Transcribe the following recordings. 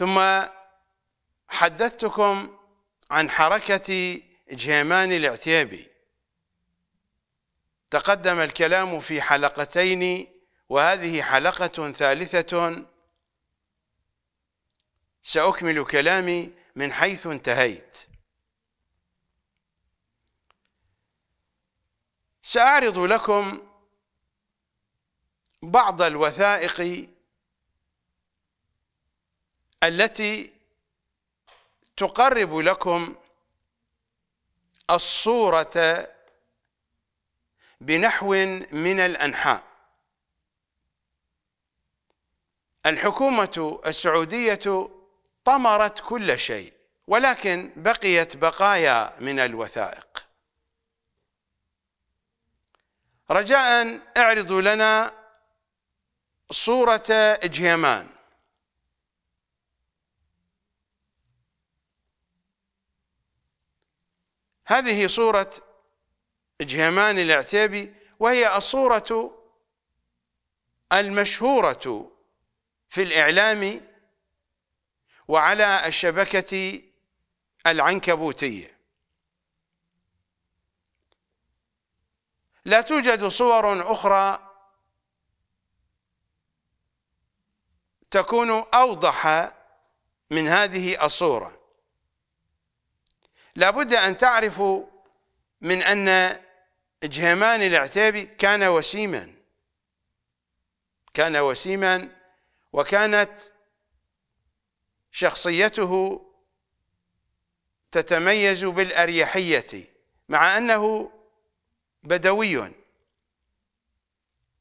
ثم حدثتكم عن حركة جهيمان العتيبي تقدم الكلام في حلقتين وهذه حلقة ثالثة سأكمل كلامي من حيث انتهيت سأعرض لكم بعض الوثائق التي تقرب لكم الصورة بنحو من الأنحاء الحكومة السعودية طمرت كل شيء ولكن بقيت بقايا من الوثائق رجاء اعرضوا لنا صورة جيمان هذه صورة جهمان العتيبي وهي الصورة المشهورة في الإعلام وعلى الشبكة العنكبوتية لا توجد صور أخرى تكون أوضح من هذه الصورة لابد أن تعرفوا من أن جهمان العتيبي كان وسيما كان وسيما وكانت شخصيته تتميز بالأريحية مع أنه بدوي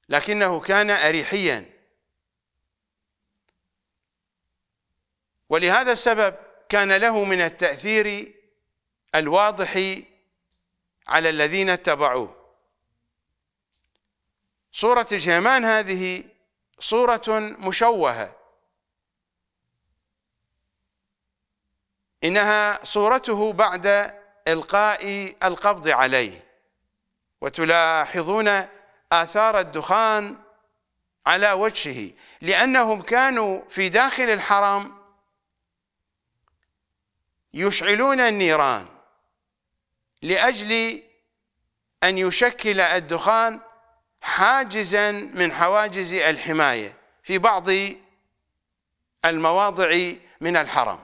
لكنه كان أريحيا ولهذا السبب كان له من التأثير الواضح على الذين اتبعوه صورة جهمان هذه صورة مشوهة إنها صورته بعد إلقاء القبض عليه وتلاحظون آثار الدخان على وجهه لأنهم كانوا في داخل الحرم يشعلون النيران لأجل أن يشكل الدخان حاجزا من حواجز الحماية في بعض المواضع من الحرم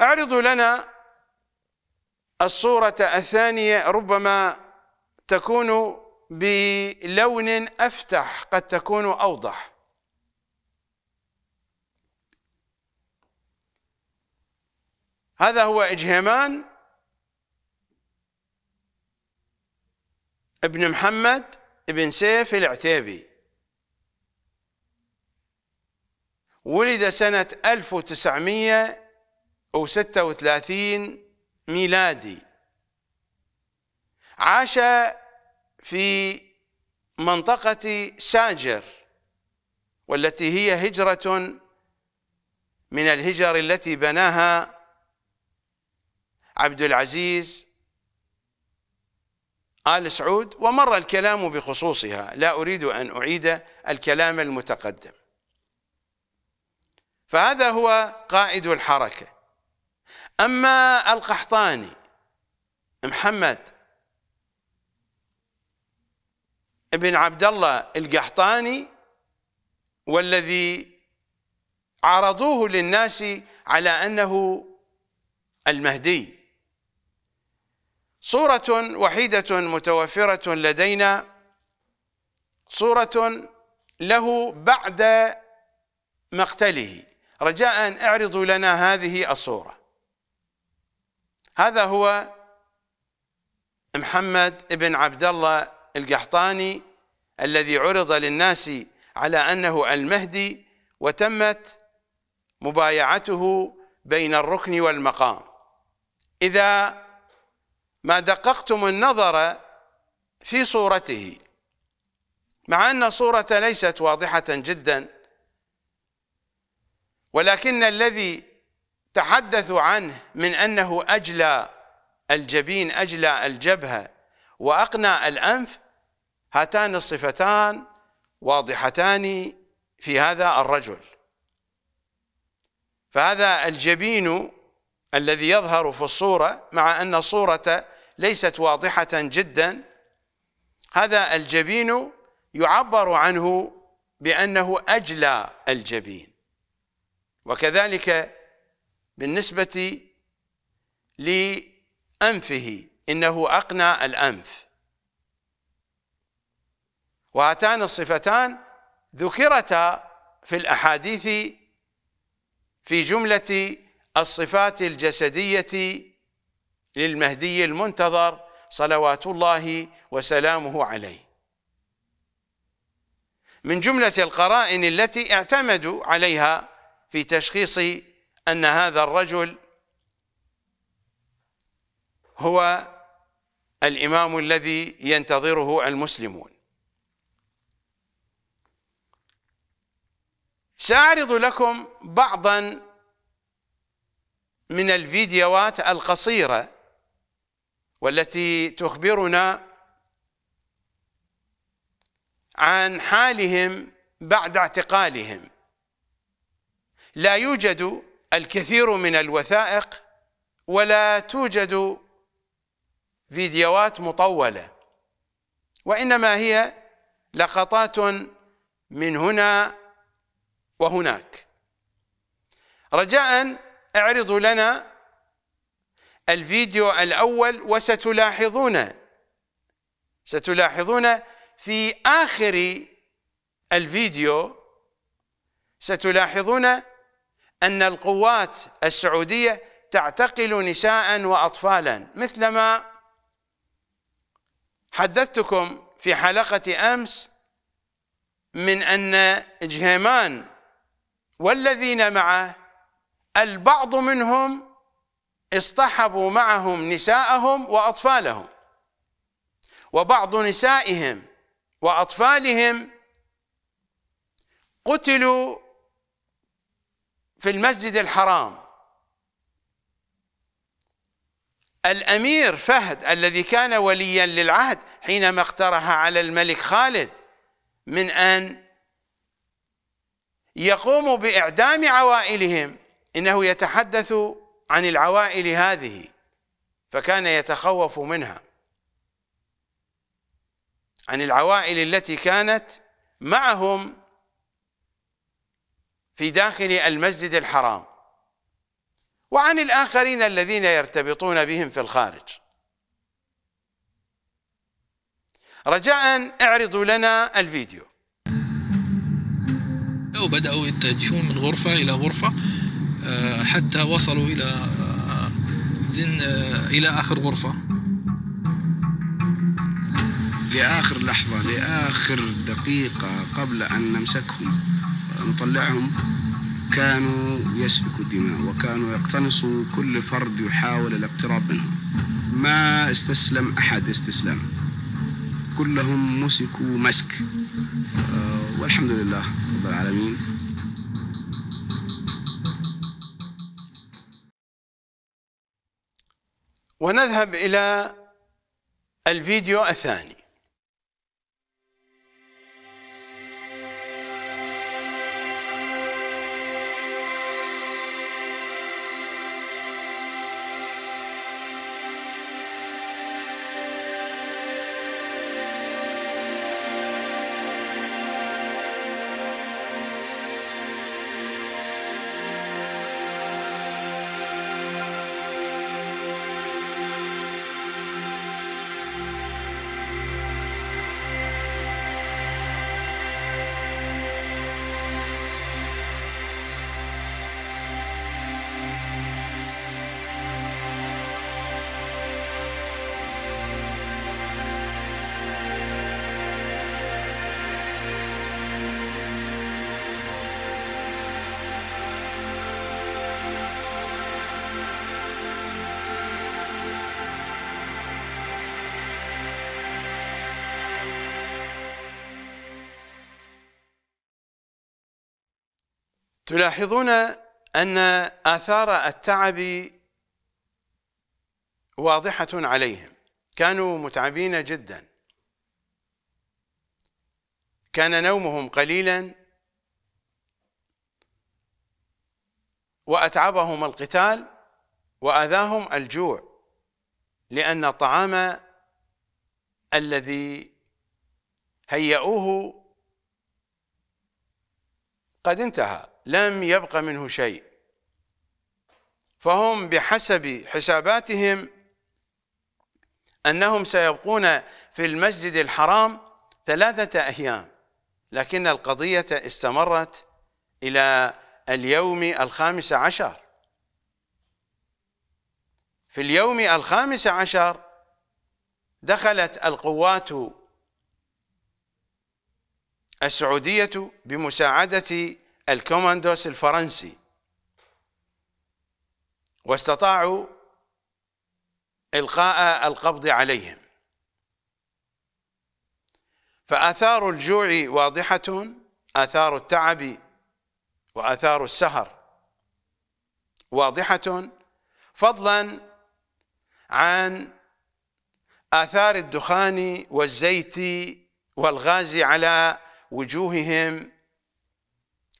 اعرضوا لنا الصورة الثانية ربما تكون بلون أفتح قد تكون أوضح هذا هو إجهمان ابن محمد بن سيف العتيبي ولد سنة 1936 ميلادي عاش في منطقة ساجر والتي هي هجرة من الهجر التي بناها عبد العزيز آل سعود ومر الكلام بخصوصها لا أريد أن أعيد الكلام المتقدم فهذا هو قائد الحركة أما القحطاني محمد بن عبد الله القحطاني والذي عرضوه للناس على أنه المهدي صورة وحيدة متوفرة لدينا صورة له بعد مقتله رجاء اعرضوا لنا هذه الصورة هذا هو محمد بن عبد الله القحطاني الذي عرض للناس على أنه المهدي وتمت مبايعته بين الركن والمقام إذا ما دققتم النظر في صورته مع أن الصورة ليست واضحة جدا ولكن الذي تحدثوا عنه من أنه أجلى الجبين أجلى الجبهة وأقنى الأنف هاتان الصفتان واضحتان في هذا الرجل فهذا الجبين الذي يظهر في الصورة مع أن الصورة ليست واضحة جدا هذا الجبين يعبر عنه بأنه أجلى الجبين وكذلك بالنسبة لأنفه إنه أقنى الأنف وهاتان الصفتان ذكرتا في الأحاديث في جملة الصفات الجسدية للمهدي المنتظر صلوات الله وسلامه عليه من جملة القرائن التي اعتمدوا عليها في تشخيص أن هذا الرجل هو الإمام الذي ينتظره المسلمون سأعرض لكم بعضا من الفيديوهات القصيرة والتي تخبرنا عن حالهم بعد اعتقالهم لا يوجد الكثير من الوثائق ولا توجد فيديوهات مطولة وإنما هي لقطات من هنا وهناك رجاءً اعرضوا لنا الفيديو الأول وستلاحظون ستلاحظون في آخر الفيديو ستلاحظون أن القوات السعودية تعتقل نساء وأطفالا مثلما حدثتكم في حلقة أمس من أن جهيمان والذين معه البعض منهم اصطحبوا معهم نساءهم وأطفالهم وبعض نسائهم وأطفالهم قتلوا في المسجد الحرام الأمير فهد الذي كان وليا للعهد حينما اقترح على الملك خالد من أن يقوموا بإعدام عوائلهم إنه يتحدث عن العوائل هذه فكان يتخوف منها عن العوائل التي كانت معهم في داخل المسجد الحرام وعن الآخرين الذين يرتبطون بهم في الخارج رجاء اعرضوا لنا الفيديو وبدأوا يتجهون من غرفة إلى غرفة حتى وصلوا إلى إلى آخر غرفة لآخر لحظة لآخر دقيقة قبل أن نمسكهم نطلعهم كانوا يسفكوا الدماء وكانوا يقتنصوا كل فرد يحاول الاقتراب منهم ما استسلم أحد استسلام كلهم مسكوا مسك آه، والحمد لله رب العالمين ونذهب إلى الفيديو الثاني تلاحظون أن آثار التعب واضحة عليهم كانوا متعبين جدا كان نومهم قليلا وأتعبهم القتال وأذاهم الجوع لأن الطعام الذي هيئوه قد انتهى لم يبق منه شيء فهم بحسب حساباتهم أنهم سيبقون في المسجد الحرام ثلاثة أيام لكن القضية استمرت إلى اليوم الخامس عشر في اليوم الخامس عشر دخلت القوات السعودية بمساعدة الكوماندوس الفرنسي واستطاعوا إلقاء القبض عليهم فآثار الجوع واضحة آثار التعب وآثار السهر واضحة فضلا عن آثار الدخان والزيت والغاز على وجوههم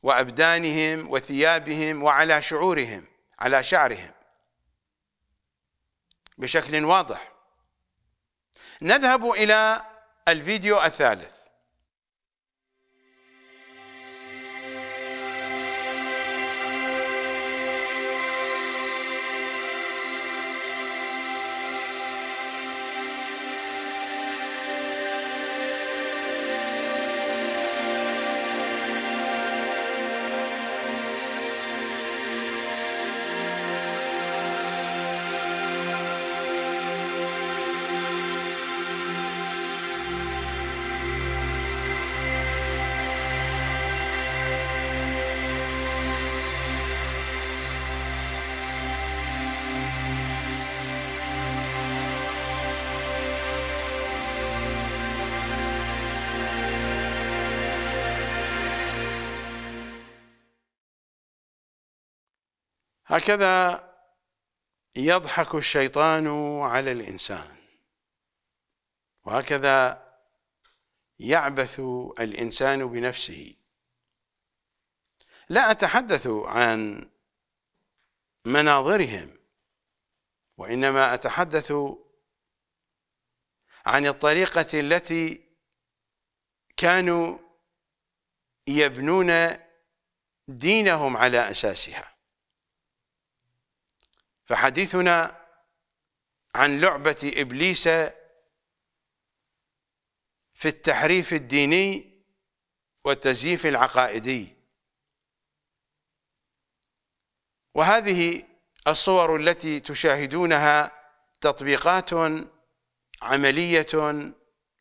وأبدانهم وثيابهم وعلى شعورهم على شعرهم بشكل واضح نذهب إلى الفيديو الثالث هكذا يضحك الشيطان على الإنسان وهكذا يعبث الإنسان بنفسه لا أتحدث عن مناظرهم وإنما أتحدث عن الطريقة التي كانوا يبنون دينهم على أساسها فحديثنا عن لعبة إبليس في التحريف الديني والتزييف العقائدي وهذه الصور التي تشاهدونها تطبيقات عملية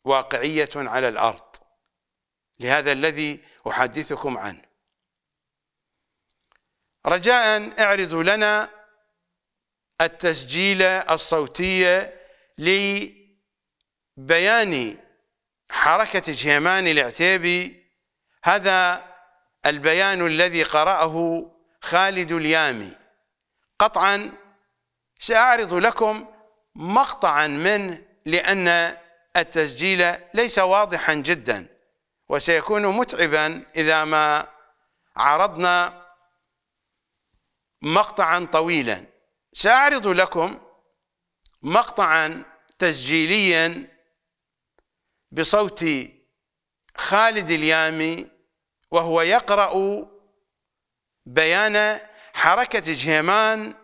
واقعية على الأرض لهذا الذي أحدثكم عنه رجاء اعرضوا لنا التسجيلة الصوتية لبيان حركة جهيمان العتيبي هذا البيان الذي قرأه خالد اليامي قطعا سأعرض لكم مقطعا منه لأن التسجيل ليس واضحا جدا وسيكون متعبا إذا ما عرضنا مقطعا طويلا سأعرض لكم مقطعا تسجيليا بصوت خالد اليامي وهو يقرأ بيان حركة جهيمان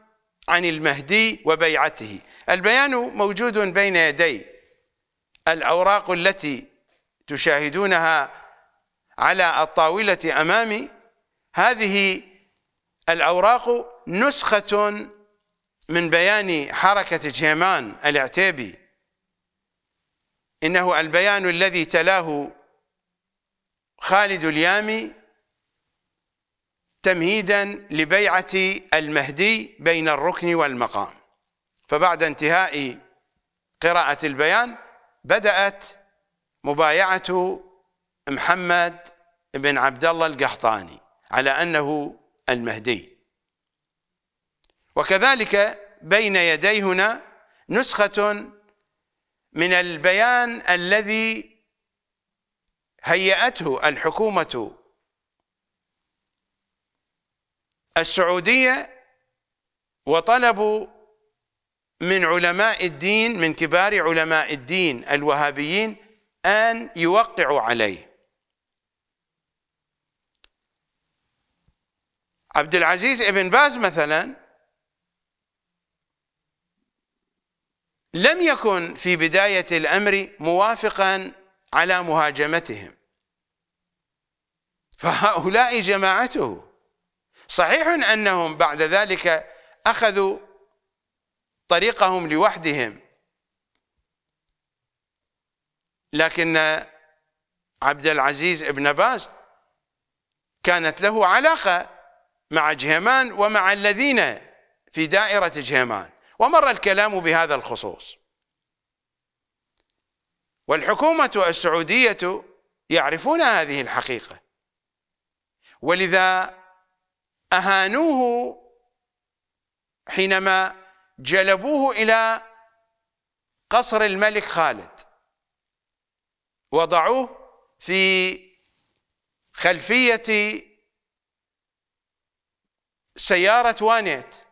عن المهدي وبيعته البيان موجود بين يدي الأوراق التي تشاهدونها على الطاولة أمامي هذه الأوراق نسخة من بيان حركة جيمان العتيبي إنه البيان الذي تلاه خالد اليامي تمهيدا لبيعة المهدي بين الركن والمقام فبعد انتهاء قراءة البيان بدأت مبايعة محمد بن عبد الله القحطاني على أنه المهدي وكذلك بين يدي هنا نسخة من البيان الذي هيأته الحكومة السعودية وطلبوا من علماء الدين من كبار علماء الدين الوهابيين أن يوقعوا عليه عبد العزيز ابن باز مثلا لم يكن في بداية الأمر موافقا على مهاجمتهم فهؤلاء جماعته صحيح أنهم بعد ذلك أخذوا طريقهم لوحدهم لكن عبد العزيز بن باز كانت له علاقة مع جهمان ومع الذين في دائرة جهمان ومر الكلام بهذا الخصوص والحكومة السعودية يعرفون هذه الحقيقة ولذا أهانوه حينما جلبوه إلى قصر الملك خالد وضعوه في خلفية سيارة وانيت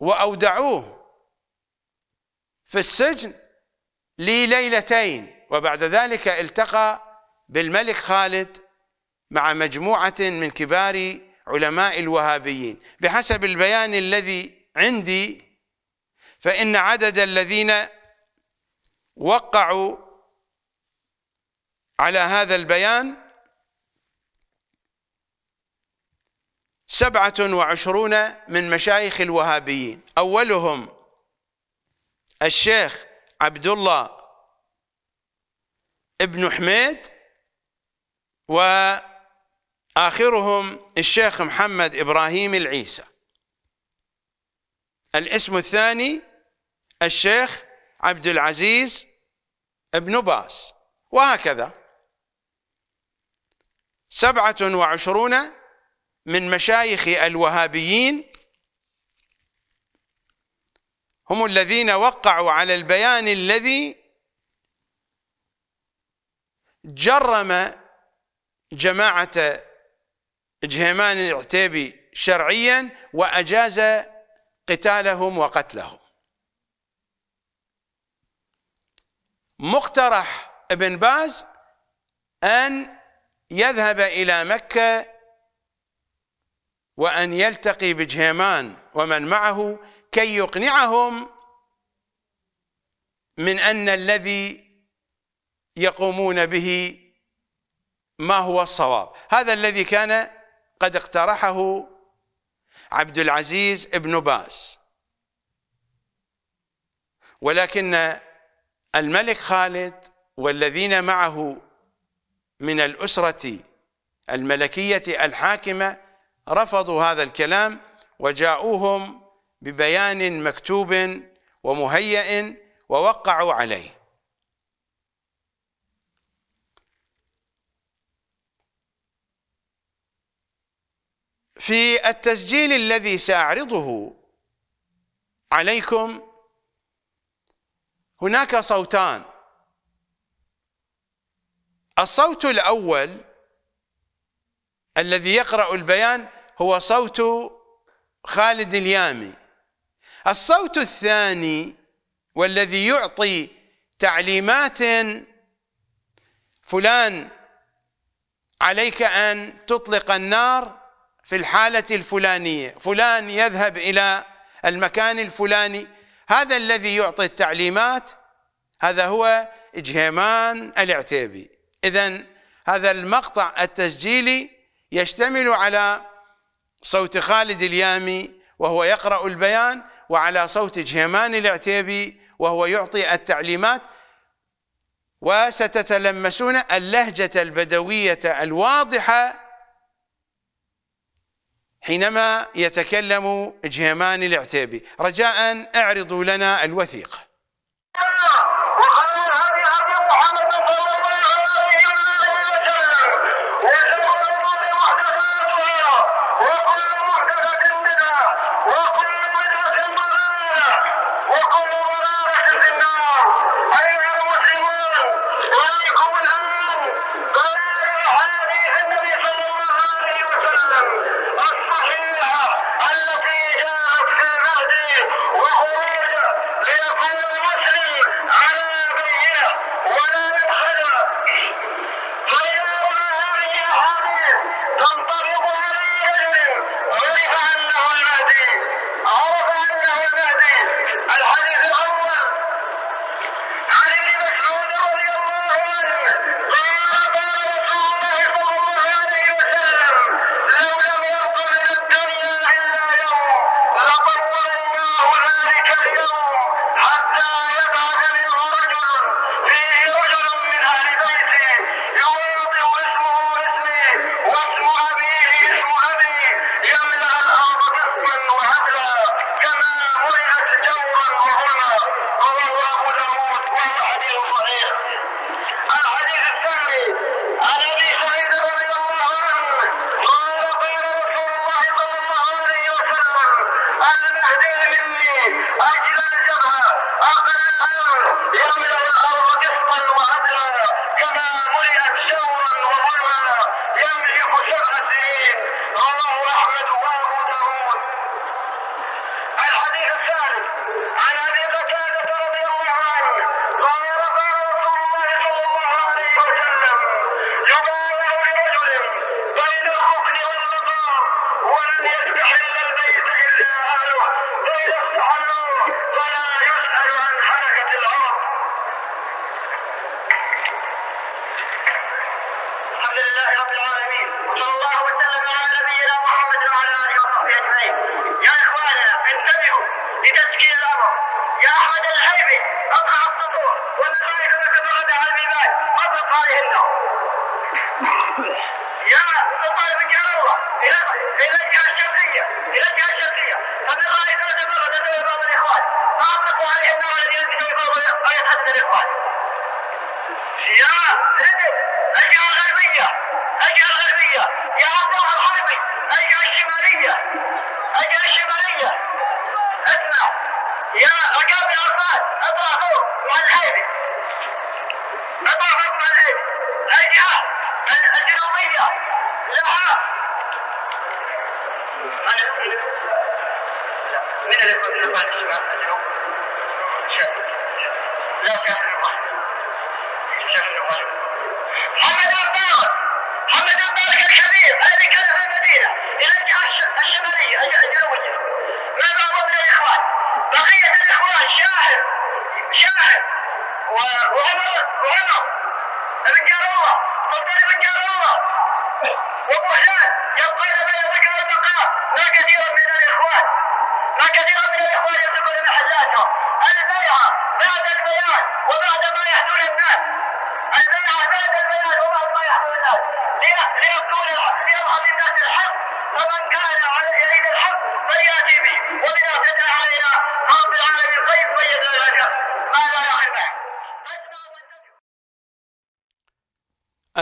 وأودعوه في السجن لليلتين وبعد ذلك التقى بالملك خالد مع مجموعة من كبار علماء الوهابيين بحسب البيان الذي عندي فإن عدد الذين وقعوا على هذا البيان سبعة وعشرون من مشايخ الوهابيين أولهم الشيخ عبد الله ابن حميد وآخرهم الشيخ محمد إبراهيم العيسى الاسم الثاني الشيخ عبد العزيز ابن باس وهكذا سبعة وعشرون من مشايخ الوهابيين هم الذين وقعوا على البيان الذي جرم جماعة جهيمان العتيبي شرعيا وأجاز قتالهم وقتلهم مقترح ابن باز أن يذهب إلى مكة وأن يلتقي بجهيمان ومن معه كي يقنعهم من أن الذي يقومون به ما هو الصواب هذا الذي كان قد اقترحه عبد العزيز ابن باز ولكن الملك خالد والذين معه من الأسرة الملكية الحاكمة رفضوا هذا الكلام وجاءوهم ببيان مكتوب ومهيئ ووقعوا عليه في التسجيل الذي ساعرضه عليكم هناك صوتان الصوت الاول الذي يقرا البيان هو صوت خالد اليامي الصوت الثاني والذي يعطي تعليمات فلان عليك أن تطلق النار في الحالة الفلانية فلان يذهب إلى المكان الفلاني هذا الذي يعطي التعليمات هذا هو جهيمان العتيبي إذا هذا المقطع التسجيلي يشتمل على صوت خالد اليامي وهو يقرأ البيان وعلى صوت جهمان العتيبي وهو يعطي التعليمات وستتلمسون اللهجة البدوية الواضحة حينما يتكلم جهمان العتيبي رجاء اعرضوا لنا الوثيقة আমাদের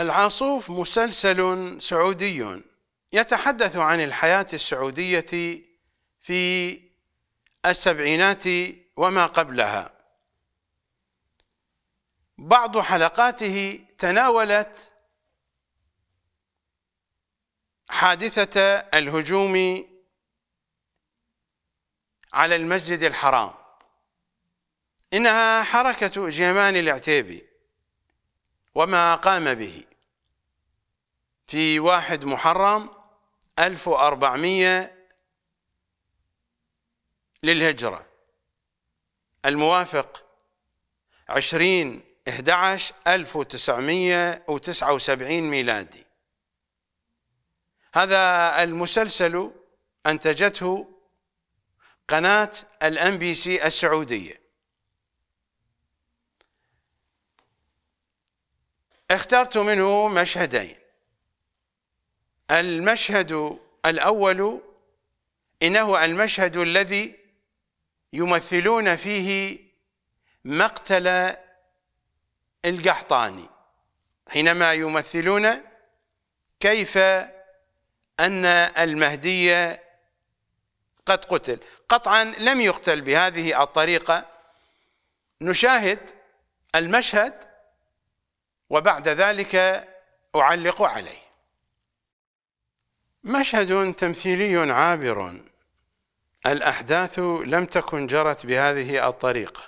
العاصوف مسلسل سعودي يتحدث عن الحياة السعودية في السبعينات وما قبلها بعض حلقاته تناولت حادثة الهجوم على المسجد الحرام إنها حركة جيمان العتيبي وما قام به في واحد محرم 1400 للهجرة الموافق 20 11 1979 ميلادي هذا المسلسل أنتجته قناة الام بي سي السعودية اخترت منه مشهدين المشهد الأول إنه المشهد الذي يمثلون فيه مقتل القحطاني حينما يمثلون كيف أن المهدي قد قتل قطعا لم يقتل بهذه الطريقة نشاهد المشهد وبعد ذلك أعلق عليه مشهد تمثيلي عابر الأحداث لم تكن جرت بهذه الطريقة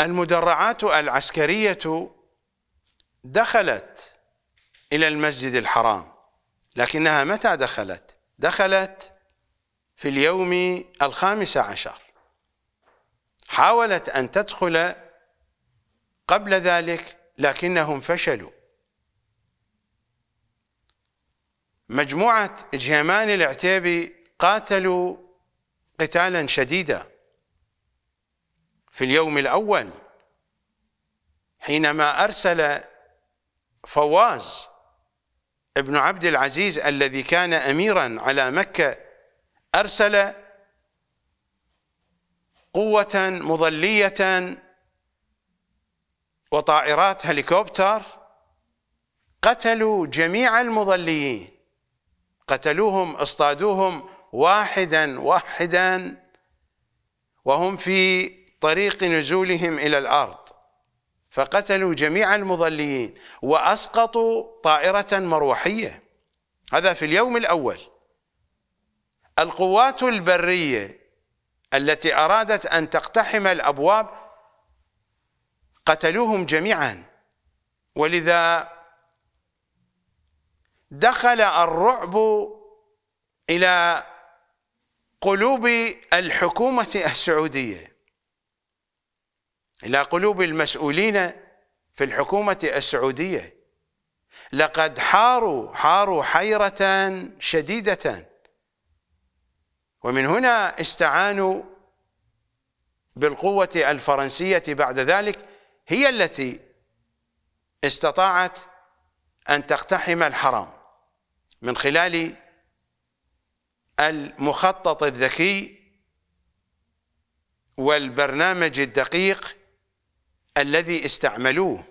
المدرعات العسكرية دخلت إلى المسجد الحرام لكنها متى دخلت؟ دخلت في اليوم الخامس عشر حاولت أن تدخل قبل ذلك لكنهم فشلوا مجموعة جهيمان العتيبي قاتلوا قتالا شديدا في اليوم الأول حينما أرسل فواز ابن عبد العزيز الذي كان أميرا على مكة أرسل قوة مضلية وطائرات هليكوبتر قتلوا جميع المظليين قتلوهم اصطادوهم واحدا واحدا وهم في طريق نزولهم الى الارض فقتلوا جميع المظليين واسقطوا طائره مروحيه هذا في اليوم الاول القوات البريه التي ارادت ان تقتحم الابواب قتلوهم جميعا ولذا دخل الرعب إلى قلوب الحكومة السعودية إلى قلوب المسؤولين في الحكومة السعودية لقد حاروا حاروا حيرة شديدة ومن هنا استعانوا بالقوة الفرنسية بعد ذلك هي التي استطاعت أن تقتحم الحرم من خلال المخطط الذكي والبرنامج الدقيق الذي استعملوه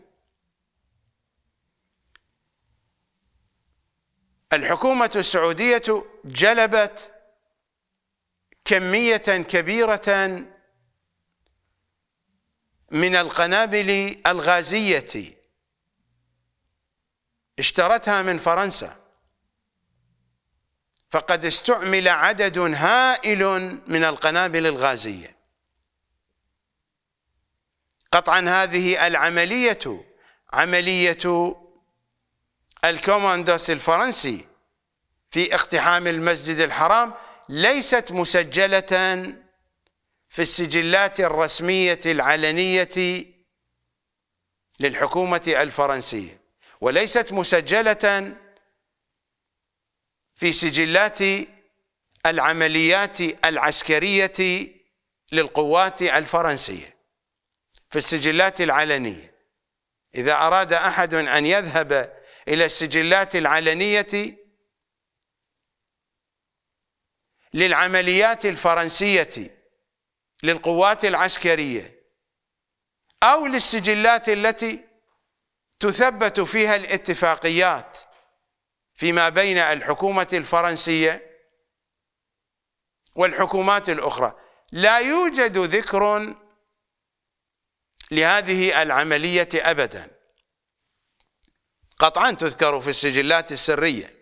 الحكومة السعودية جلبت كمية كبيرة من القنابل الغازية اشترتها من فرنسا فقد استعمل عدد هائل من القنابل الغازية قطعا هذه العملية عملية الكوماندوس الفرنسي في اقتحام المسجد الحرام ليست مسجلة في السجلات الرسمية العلنية للحكومة الفرنسية وليست مسجلة في سجلات العمليات العسكرية للقوات الفرنسية في السجلات العلنية إذا أراد أحد أن يذهب إلى السجلات العلنية للعمليات الفرنسية للقوات العسكرية أو للسجلات التي تثبت فيها الاتفاقيات فيما بين الحكومة الفرنسية والحكومات الأخرى لا يوجد ذكر لهذه العملية أبدا قطعا تذكر في السجلات السرية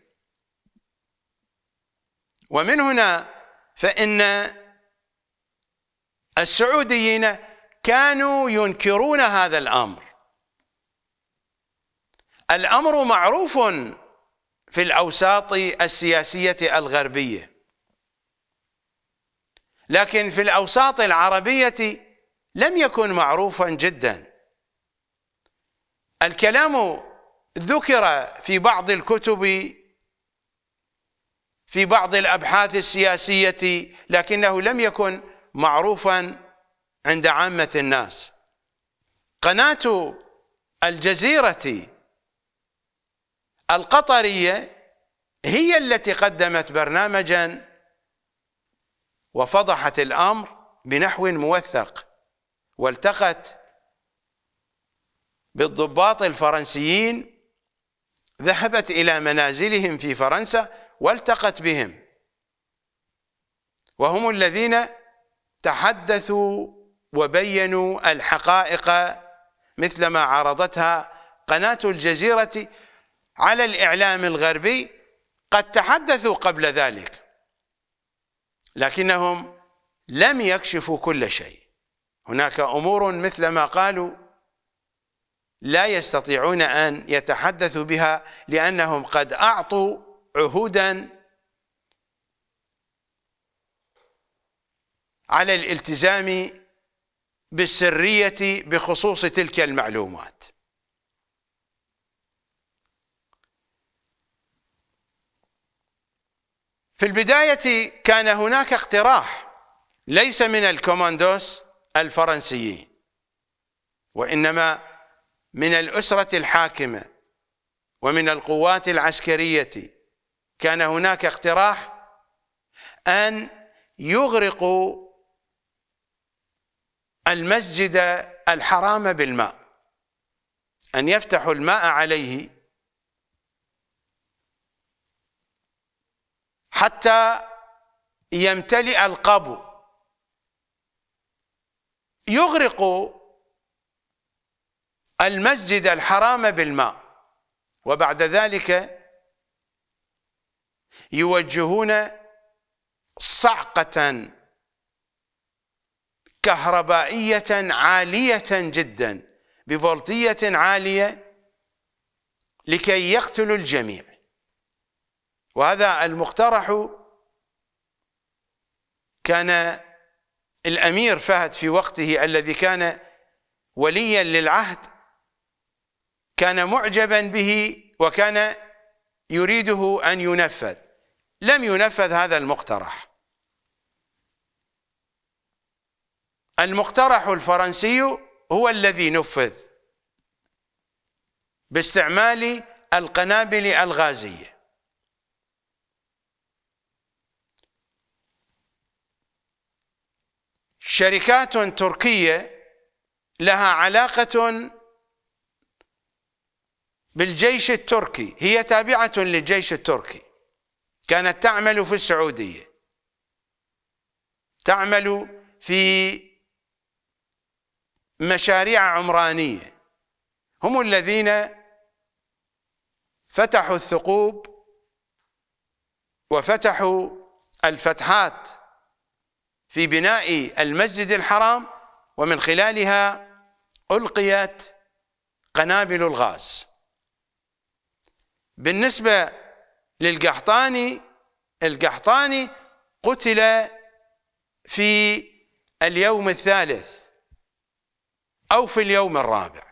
ومن هنا فإن السعوديين كانوا ينكرون هذا الأمر الأمر معروف في الأوساط السياسية الغربية لكن في الأوساط العربية لم يكن معروفا جدا الكلام ذكر في بعض الكتب في بعض الأبحاث السياسية لكنه لم يكن معروفا عند عامة الناس قناة الجزيرة القطرية هي التي قدمت برنامجا وفضحت الأمر بنحو موثق والتقت بالضباط الفرنسيين ذهبت إلى منازلهم في فرنسا والتقت بهم وهم الذين تحدثوا وبينوا الحقائق مثل ما عرضتها قناة الجزيرة على الإعلام الغربي قد تحدثوا قبل ذلك لكنهم لم يكشفوا كل شيء هناك أمور مثل ما قالوا لا يستطيعون أن يتحدثوا بها لأنهم قد أعطوا عهودا على الالتزام بالسرية بخصوص تلك المعلومات في البداية كان هناك اقتراح ليس من الكوماندوس الفرنسيين وإنما من الأسرة الحاكمة ومن القوات العسكرية كان هناك اقتراح أن يغرقوا المسجد الحرام بالماء أن يفتحوا الماء عليه حتى يمتلئ القبو يغرق المسجد الحرام بالماء وبعد ذلك يوجهون صعقة كهربائية عالية جدا بفولتية عالية لكي يقتل الجميع وهذا المقترح كان الأمير فهد في وقته الذي كان وليا للعهد كان معجبا به وكان يريده أن ينفذ لم ينفذ هذا المقترح المقترح الفرنسي هو الذي نفذ باستعمال القنابل الغازية شركات تركية لها علاقة بالجيش التركي هي تابعة للجيش التركي كانت تعمل في السعودية تعمل في مشاريع عمرانية هم الذين فتحوا الثقوب وفتحوا الفتحات في بناء المسجد الحرام ومن خلالها ألقيت قنابل الغاز بالنسبة للقحطاني القحطاني قتل في اليوم الثالث أو في اليوم الرابع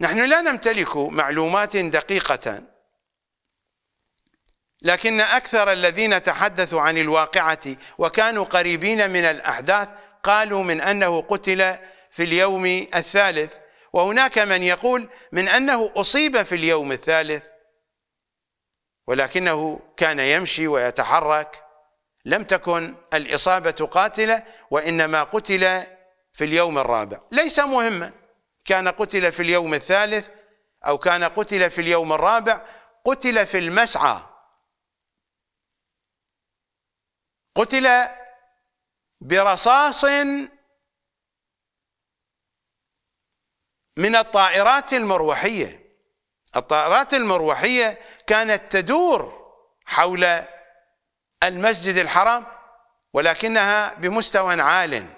نحن لا نمتلك معلومات دقيقة لكن أكثر الذين تحدثوا عن الواقعة وكانوا قريبين من الأحداث قالوا من أنه قتل في اليوم الثالث وهناك من يقول من أنه أصيب في اليوم الثالث ولكنه كان يمشي ويتحرك لم تكن الإصابة قاتلة وإنما قتل في اليوم الرابع ليس مهما كان قتل في اليوم الثالث أو كان قتل في اليوم الرابع قتل في المسعى قتل برصاص من الطائرات المروحية الطائرات المروحية كانت تدور حول المسجد الحرام ولكنها بمستوى عالٍ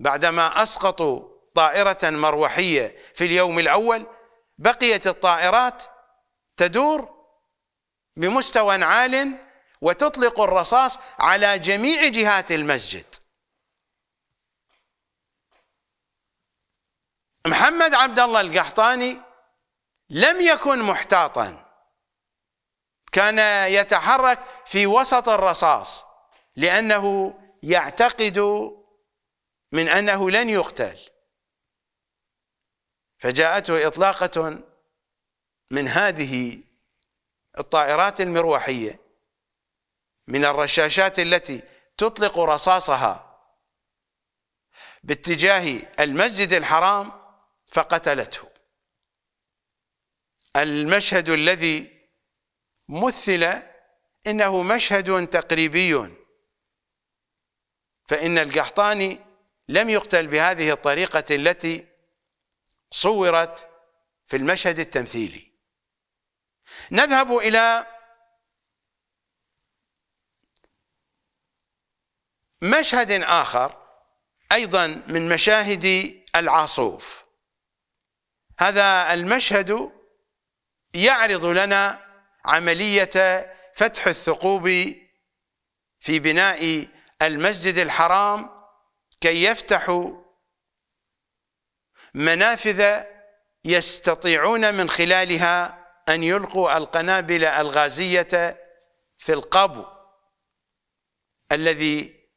بعدما أسقطوا طائرة مروحية في اليوم الأول بقيت الطائرات تدور بمستوى عال وتطلق الرصاص على جميع جهات المسجد محمد عبد الله القحطاني لم يكن محتاطا كان يتحرك في وسط الرصاص لأنه يعتقد من أنه لن يقتل فجاءته إطلاقة من هذه الطائرات المروحية من الرشاشات التي تطلق رصاصها باتجاه المسجد الحرام فقتلته المشهد الذي مثل انه مشهد تقريبي فان القحطاني لم يقتل بهذه الطريقة التي صورت في المشهد التمثيلي نذهب إلى مشهد آخر أيضا من مشاهد العاصوف هذا المشهد يعرض لنا عملية فتح الثقوب في بناء المسجد الحرام كي يفتحوا منافذ يستطيعون من خلالها أن يلقوا القنابل الغازية في القبو الذي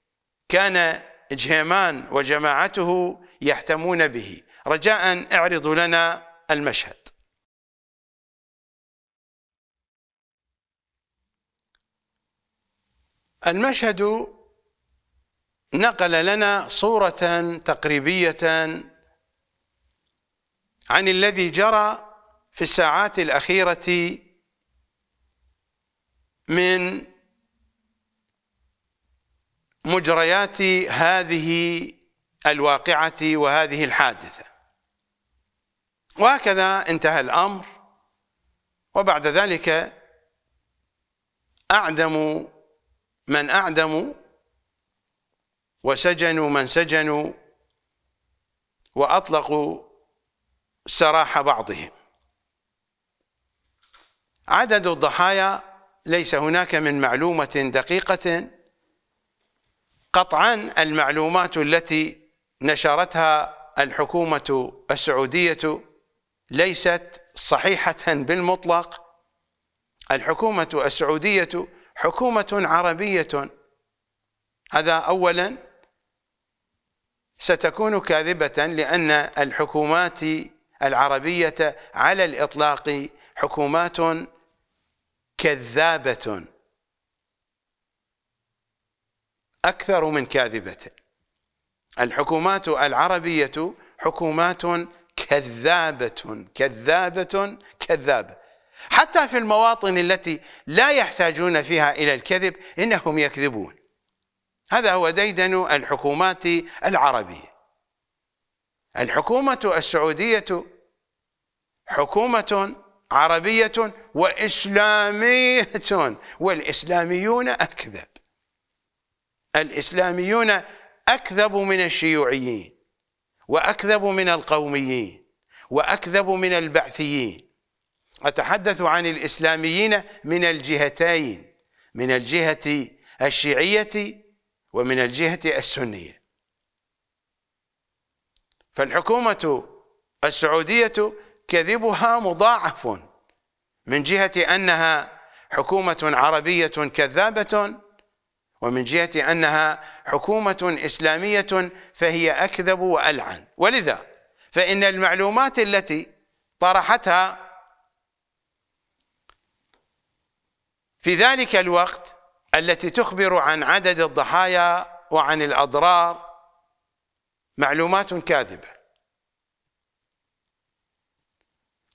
كان جهيمان وجماعته يحتمون به رجاء اعرضوا لنا المشهد المشهد نقل لنا صورة تقريبية عن الذي جرى في الساعات الأخيرة من مجريات هذه الواقعة وهذه الحادثة وهكذا انتهى الأمر وبعد ذلك أعدم من أعدم وسجنوا من سجنوا وأطلقوا سراح بعضهم عدد الضحايا ليس هناك من معلومة دقيقة قطعا المعلومات التي نشرتها الحكومة السعودية ليست صحيحة بالمطلق الحكومة السعودية حكومة عربية هذا أولا ستكون كاذبة لأن الحكومات العربية على الإطلاق حكومات كذابة أكثر من كاذبة الحكومات العربية حكومات كذابة كذابة كذابة حتى في المواطن التي لا يحتاجون فيها إلى الكذب إنهم يكذبون هذا هو ديدن الحكومات العربية الحكومة السعودية حكومة عربية وإسلامية والإسلاميون أكذب الإسلاميون أكذب من الشيوعيين وأكذب من القوميين وأكذب من البعثيين أتحدث عن الإسلاميين من الجهتين من الجهة الشيعية ومن الجهة السنية فالحكومة السعودية كذبها مضاعف من جهة أنها حكومة عربية كذابة ومن جهة أنها حكومة إسلامية فهي أكذب وألعن ولذا فإن المعلومات التي طرحتها في ذلك الوقت التي تخبر عن عدد الضحايا وعن الأضرار معلومات كاذبة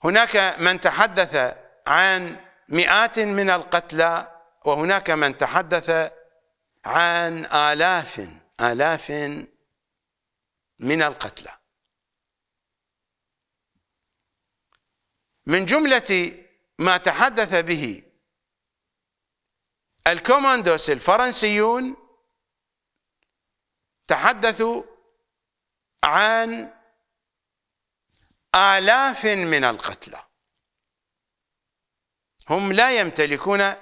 هناك من تحدث عن مئات من القتلى وهناك من تحدث عن آلاف آلاف من القتلى من جملة ما تحدث به الكوماندوس الفرنسيون تحدثوا عن آلاف من القتلى هم لا يمتلكون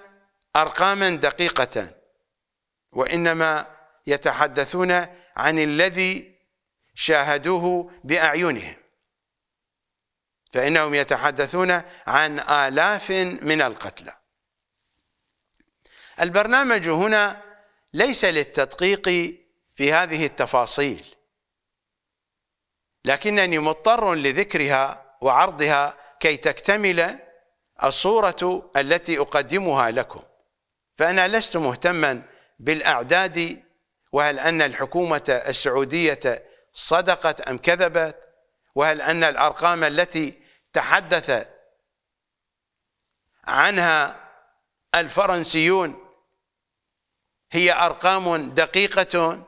أرقاما دقيقة وإنما يتحدثون عن الذي شاهدوه بأعينهم فإنهم يتحدثون عن آلاف من القتلى البرنامج هنا ليس للتدقيق في هذه التفاصيل لكنني مضطر لذكرها وعرضها كي تكتمل الصورة التي أقدمها لكم فأنا لست مهتما بالأعداد وهل أن الحكومة السعودية صدقت أم كذبت وهل أن الأرقام التي تحدث عنها الفرنسيون هي أرقام دقيقة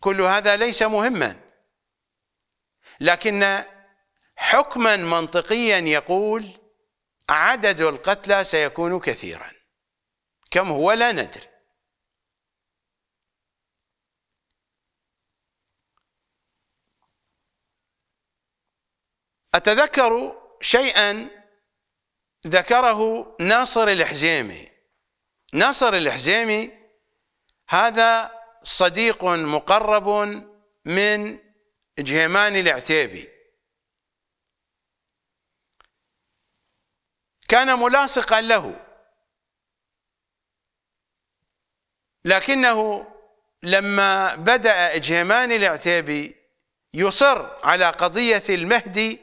كل هذا ليس مهما لكن حكما منطقيا يقول عدد القتلى سيكون كثيرا كم هو لا ندري أتذكر شيئا ذكره ناصر الحزيمي ناصر الحزيمي هذا صديق مقرب من جهيمان العتيبي كان ملاصقا له لكنه لما بدأ جهيمان العتيبي يصر على قضية المهدي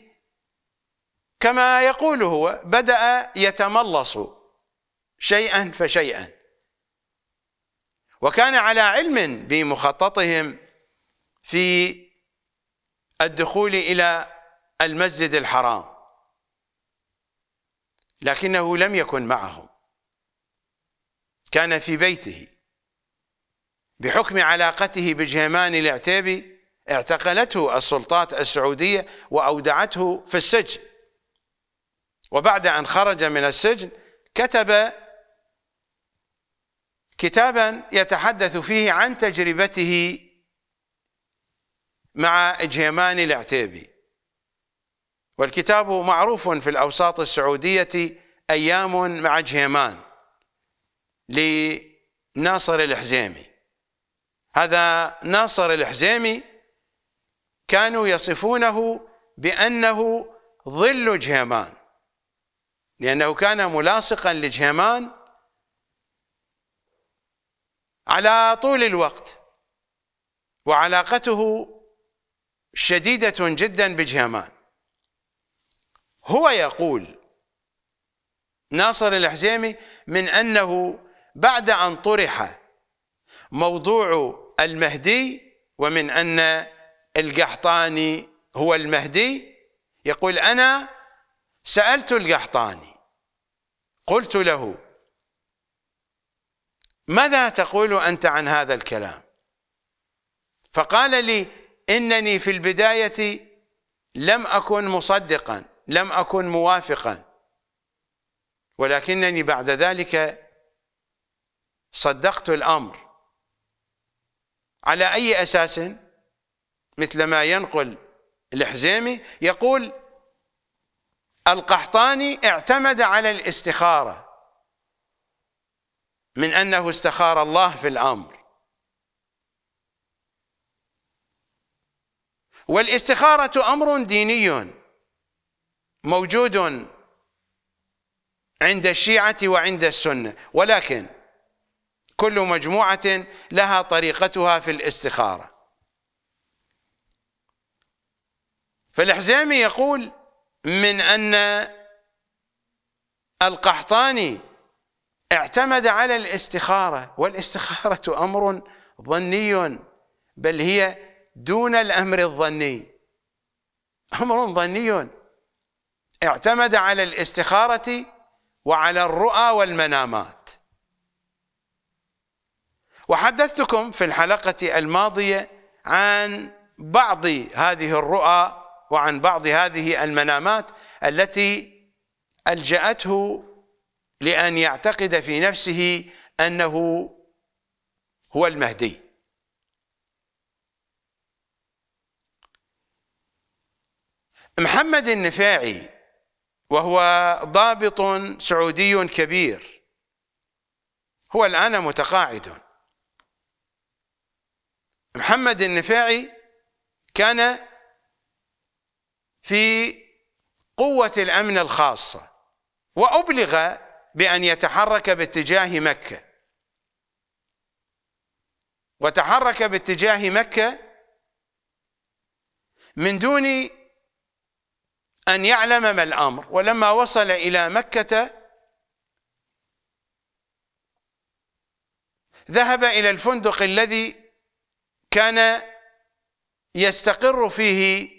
كما يقول هو بدأ يتملص شيئا فشيئا وكان على علم بمخططهم في الدخول إلى المسجد الحرام لكنه لم يكن معهم كان في بيته بحكم علاقته بجهمان العتيبي اعتقلته السلطات السعودية وأودعته في السجن وبعد أن خرج من السجن كتب كتابا يتحدث فيه عن تجربته مع جهيماني العتيبي والكتاب معروف في الأوساط السعودية أيام مع جهيمان لناصر الحزيمي هذا ناصر الحزيمي كانوا يصفونه بأنه ظل جهيمان لأنه كان ملاصقا لجهيمان على طول الوقت وعلاقته شديدة جدا بجهمان هو يقول ناصر الحزيمي من أنه بعد أن طرح موضوع المهدي ومن أن القحطاني هو المهدي يقول أنا سألت القحطاني قلت له ماذا تقول أنت عن هذا الكلام فقال لي إنني في البداية لم أكن مصدقا لم أكن موافقا ولكنني بعد ذلك صدقت الأمر على أي أساس مثل ما ينقل الحزيمي يقول القحطاني اعتمد على الاستخارة من أنه استخار الله في الأمر والاستخارة أمر ديني موجود عند الشيعة وعند السنة ولكن كل مجموعة لها طريقتها في الاستخارة فالحزامي يقول من أن القحطاني اعتمد على الاستخارة والاستخارة أمر ظني بل هي دون الأمر الظني أمر ظني اعتمد على الاستخارة وعلى الرؤى والمنامات وحدثتكم في الحلقة الماضية عن بعض هذه الرؤى وعن بعض هذه المنامات التي ألجأته لأن يعتقد في نفسه أنه هو المهدي محمد النفاعي وهو ضابط سعودي كبير هو الآن متقاعد محمد النفاعي كان في قوة الأمن الخاصة وأبلغ بأن يتحرك باتجاه مكة وتحرك باتجاه مكة من دون أن يعلم ما الأمر ولما وصل إلى مكة ذهب إلى الفندق الذي كان يستقر فيه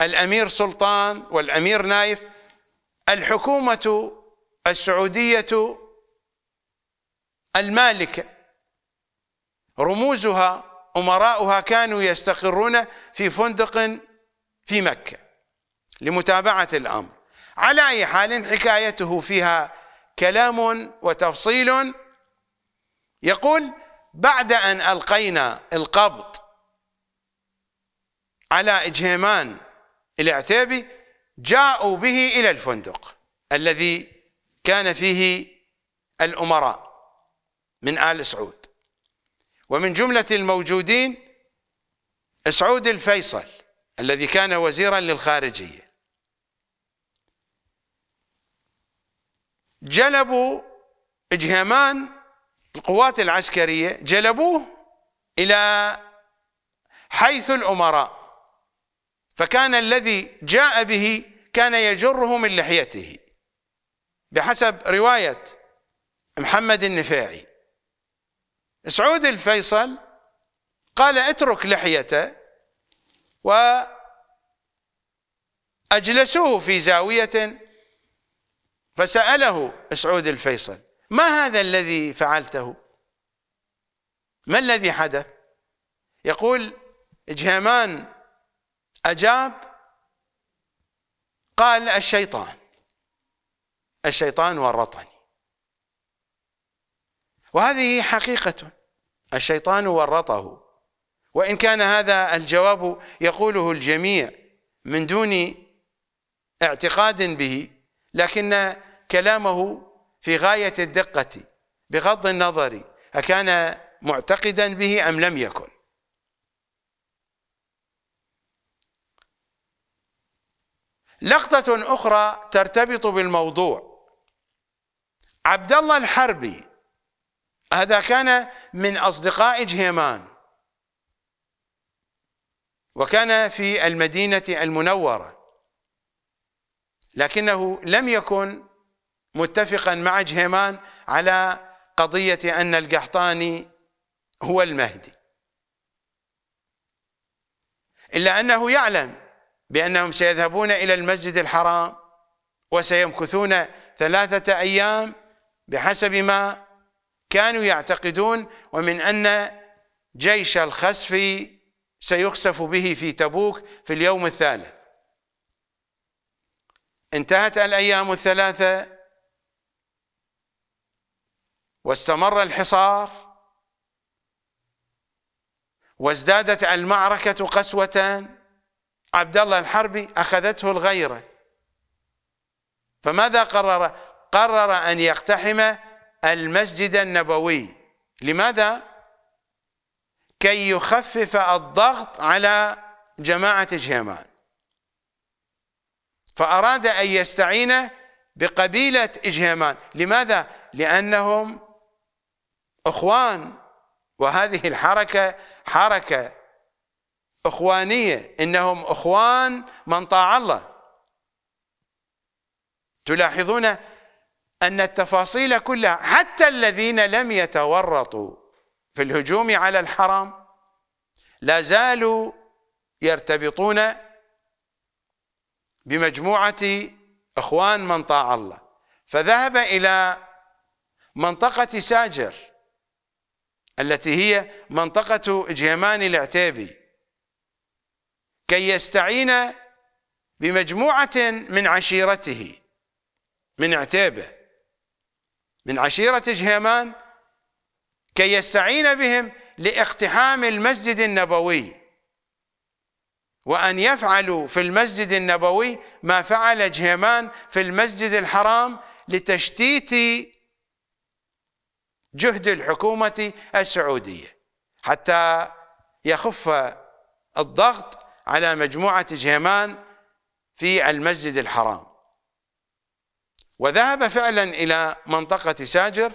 الأمير سلطان والأمير نايف الحكومة السعودية المالكة رموزها أمراؤها كانوا يستقرون في فندق في مكة لمتابعة الأمر على أي حال حكايته فيها كلام وتفصيل يقول بعد أن ألقينا القبض على إجهيمان العتيبي جاءوا به إلى الفندق الذي كان فيه الأمراء من آل سعود ومن جملة الموجودين سعود الفيصل الذي كان وزيرا للخارجية جلبوا إجهامان القوات العسكرية جلبوه إلى حيث الأمراء فكان الذي جاء به كان يجره من لحيته بحسب رواية محمد النفاعي سعود الفيصل قال اترك لحيته وأجلسوه في زاوية فسأله سعود الفيصل ما هذا الذي فعلته ما الذي حدث يقول جهمان أجاب قال الشيطان الشيطان ورطني وهذه حقيقة الشيطان ورطه وإن كان هذا الجواب يقوله الجميع من دون اعتقاد به لكن كلامه في غاية الدقة بغض النظر أكان معتقدا به أم لم يكن لقطة أخرى ترتبط بالموضوع عبد الله الحربي هذا كان من أصدقاء جهيمان وكان في المدينة المنورة لكنه لم يكن متفقا مع جهيمان على قضية أن القحطاني هو المهدي إلا أنه يعلم بأنهم سيذهبون إلى المسجد الحرام وسيمكثون ثلاثة أيام بحسب ما كانوا يعتقدون ومن أن جيش الخسف سيخسف به في تبوك في اليوم الثالث انتهت الأيام الثلاثة واستمر الحصار وازدادت المعركة قسوة عبد الله الحربي أخذته الغيرة فماذا قرر قرر أن يقتحم المسجد النبوي لماذا؟ كي يخفف الضغط على جماعة جهمان فأراد أن يستعين بقبيلة إجهامان لماذا؟ لأنهم أخوان وهذه الحركة حركة أخوانية إنهم أخوان من طاع الله تلاحظون أن التفاصيل كلها حتى الذين لم يتورطوا في الهجوم على الحرام لا زالوا يرتبطون بمجموعة إخوان من طاع الله فذهب إلى منطقة ساجر التي هي منطقة جهمان العتيبي كي يستعين بمجموعة من عشيرته من عتيبه من عشيرة جهيمان كي يستعين بهم لاقتحام المسجد النبوي وأن يفعلوا في المسجد النبوي ما فعل جهيمان في المسجد الحرام لتشتيت جهد الحكومة السعودية حتى يخف الضغط على مجموعة جهيمان في المسجد الحرام وذهب فعلا إلى منطقة ساجر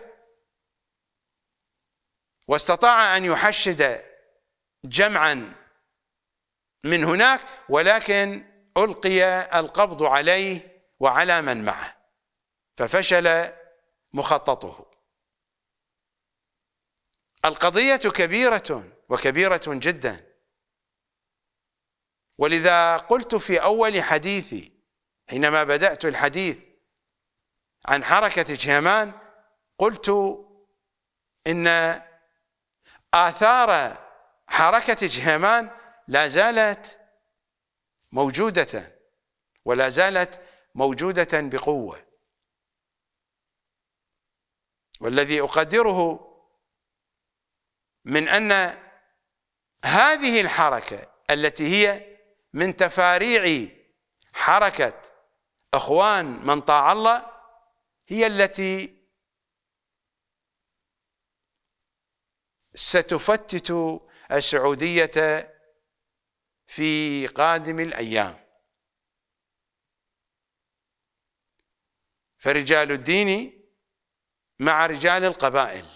واستطاع أن يحشد جمعا من هناك ولكن ألقي القبض عليه وعلى من معه ففشل مخططه القضية كبيرة وكبيرة جدا ولذا قلت في أول حديثي حينما بدأت الحديث عن حركة جهمان قلت إن آثار حركة جهمان لا زالت موجودة ولا زالت موجودة بقوة والذي أقدره من أن هذه الحركة التي هي من تفاريع حركة أخوان من طاع الله هي التي ستفتت السعودية في قادم الأيام فرجال الدين مع رجال القبائل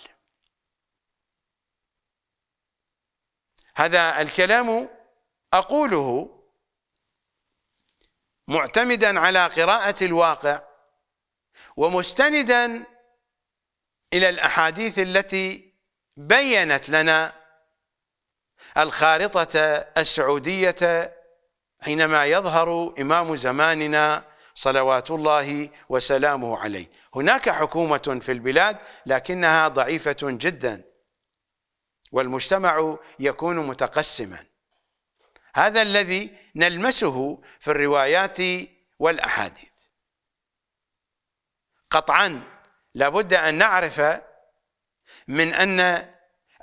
هذا الكلام أقوله معتمدا على قراءة الواقع ومستندا إلى الأحاديث التي بيّنت لنا الخارطة السعودية حينما يظهر إمام زماننا صلوات الله وسلامه عليه هناك حكومة في البلاد لكنها ضعيفة جدا والمجتمع يكون متقسما هذا الذي نلمسه في الروايات والأحاديث قطعا لابد أن نعرف من أن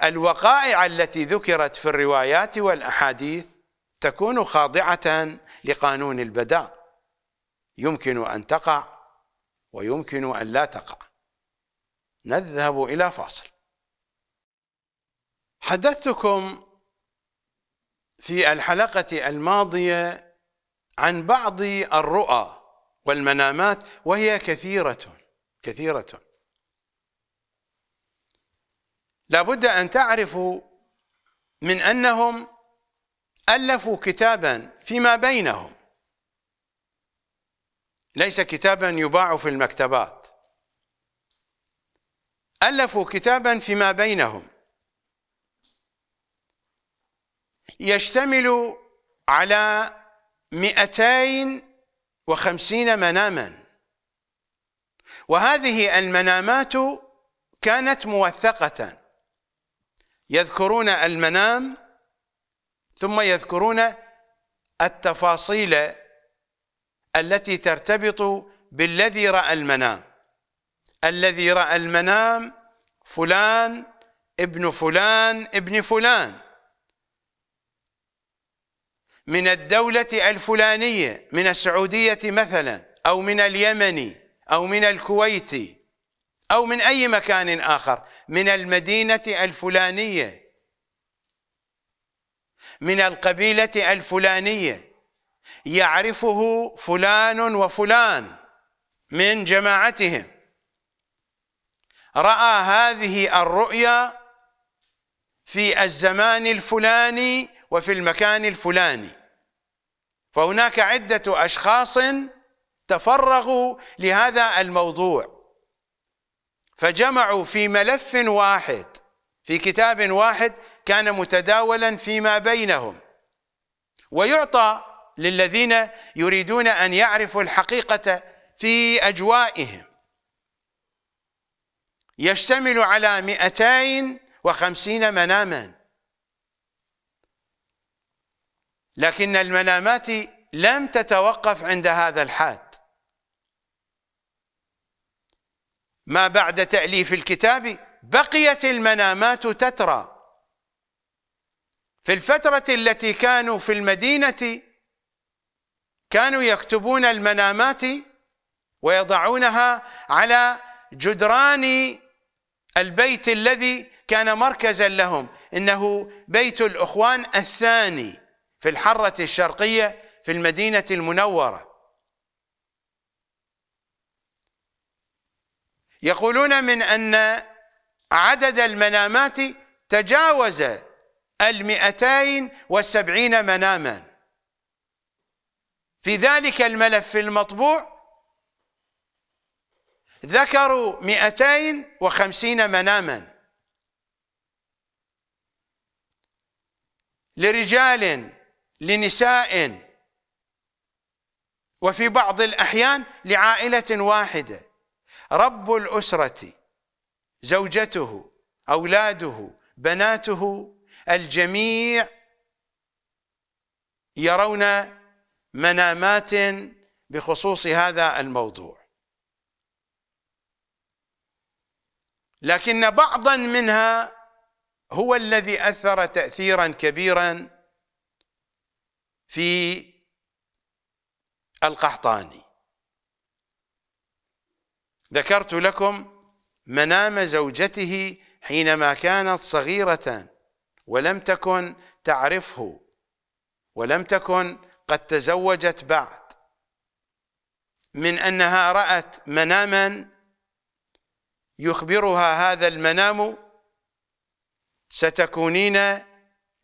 الوقائع التي ذكرت في الروايات والأحاديث تكون خاضعة لقانون البداء يمكن أن تقع ويمكن أن لا تقع نذهب إلى فاصل حدثتكم في الحلقة الماضية عن بعض الرؤى والمنامات وهي كثيرة كثيرة لابد أن تعرفوا من أنهم ألفوا كتابا فيما بينهم ليس كتابا يباع في المكتبات ألفوا كتابا فيما بينهم يشتمل على مئتين وخمسين مناماً وهذه المنامات كانت موثقة يذكرون المنام ثم يذكرون التفاصيل التي ترتبط بالذي رأى المنام الذي رأى المنام فلان ابن فلان ابن فلان من الدولة الفلانية من السعودية مثلا أو من اليمن أو من الكويت أو من أي مكان آخر من المدينة الفلانية من القبيلة الفلانية يعرفه فلان وفلان من جماعتهم رأى هذه الرؤيا في الزمان الفلاني وفي المكان الفلاني فهناك عدة أشخاص تفرغوا لهذا الموضوع فجمعوا في ملف واحد في كتاب واحد كان متداولا فيما بينهم ويعطى للذين يريدون ان يعرفوا الحقيقه في اجوائهم يشتمل على 250 مناما لكن المنامات لم تتوقف عند هذا الحد ما بعد تأليف الكتاب بقيت المنامات تترى في الفترة التي كانوا في المدينة كانوا يكتبون المنامات ويضعونها على جدران البيت الذي كان مركزا لهم انه بيت الاخوان الثاني في الحره الشرقيه في المدينه المنوره يقولون من أن عدد المنامات تجاوز المئتين والسبعين مناما في ذلك الملف المطبوع ذكروا مئتين وخمسين مناما لرجال لنساء وفي بعض الأحيان لعائلة واحدة رب الأسرة زوجته أولاده بناته الجميع يرون منامات بخصوص هذا الموضوع لكن بعضا منها هو الذي أثر تأثيرا كبيرا في القحطاني ذكرت لكم منام زوجته حينما كانت صغيرة ولم تكن تعرفه ولم تكن قد تزوجت بعد من أنها رأت مناما يخبرها هذا المنام ستكونين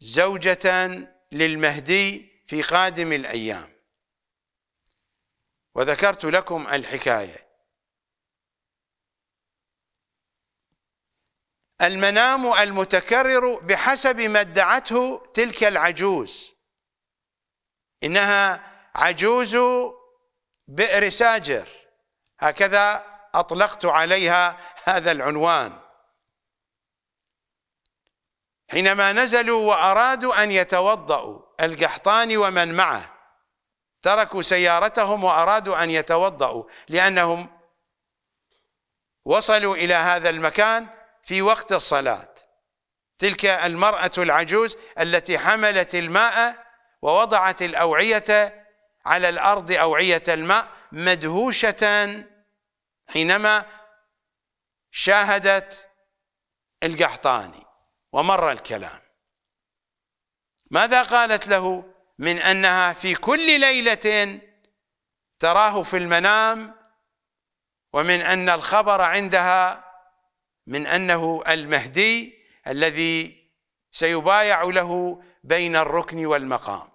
زوجة للمهدي في قادم الأيام وذكرت لكم الحكاية المنام المتكرر بحسب ما ادعته تلك العجوز إنها عجوز بئر ساجر هكذا أطلقت عليها هذا العنوان حينما نزلوا وأرادوا أن يتوضأوا القحطاني ومن معه تركوا سيارتهم وأرادوا أن يتوضأوا لأنهم وصلوا إلى هذا المكان في وقت الصلاة تلك المرأة العجوز التي حملت الماء ووضعت الأوعية على الأرض أوعية الماء مدهوشة حينما شاهدت القحطاني ومر الكلام ماذا قالت له من أنها في كل ليلة تراه في المنام ومن أن الخبر عندها من انه المهدي الذي سيبايع له بين الركن والمقام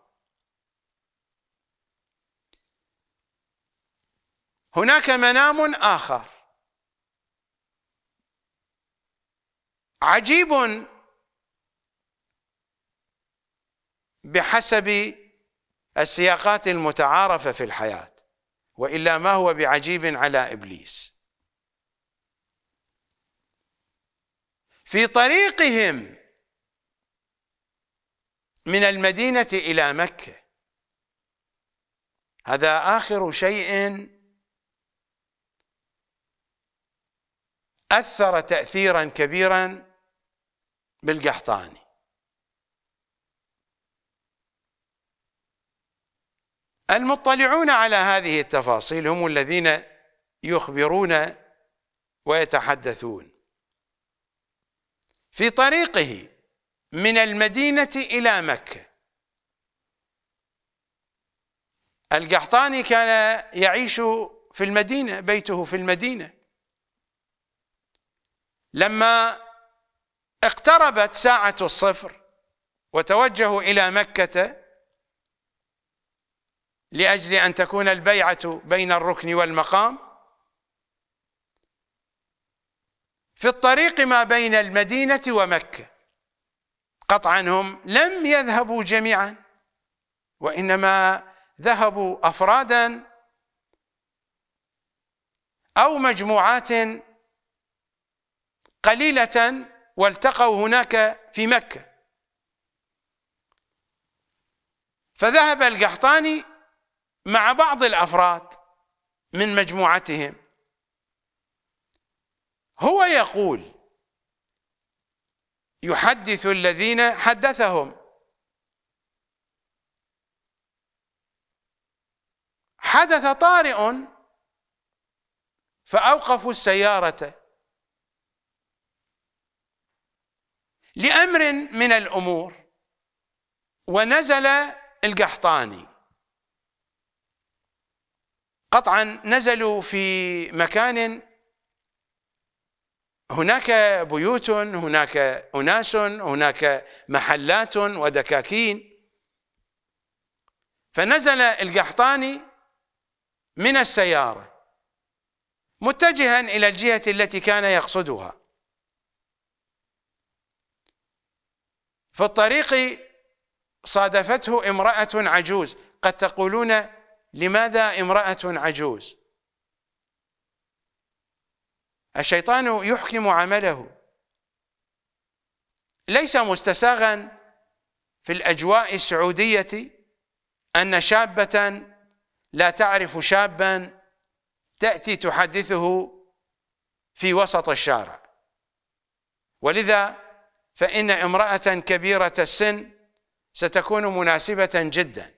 هناك منام اخر عجيب بحسب السياقات المتعارفه في الحياه والا ما هو بعجيب على ابليس في طريقهم من المدينة إلى مكة هذا آخر شيء أثر تأثيرا كبيرا بالقحطاني المطلعون على هذه التفاصيل هم الذين يخبرون ويتحدثون في طريقه من المدينة إلى مكة القحطاني كان يعيش في المدينة بيته في المدينة لما اقتربت ساعة الصفر وتوجهوا إلى مكة لأجل أن تكون البيعة بين الركن والمقام في الطريق ما بين المدينة ومكة قطعا هم لم يذهبوا جميعا وإنما ذهبوا أفرادا أو مجموعات قليلة والتقوا هناك في مكة فذهب القحطاني مع بعض الأفراد من مجموعتهم هو يقول يحدث الذين حدثهم حدث طارئ فأوقفوا السيارة لأمر من الأمور ونزل القحطاني قطعا نزلوا في مكان هناك بيوت هناك أناس هناك محلات ودكاكين فنزل القحطاني من السيارة متجها إلى الجهة التي كان يقصدها في الطريق صادفته امرأة عجوز قد تقولون لماذا امرأة عجوز الشيطان يحكم عمله ليس مستساغا في الأجواء السعودية أن شابة لا تعرف شابا تأتي تحدثه في وسط الشارع ولذا فإن امرأة كبيرة السن ستكون مناسبة جدا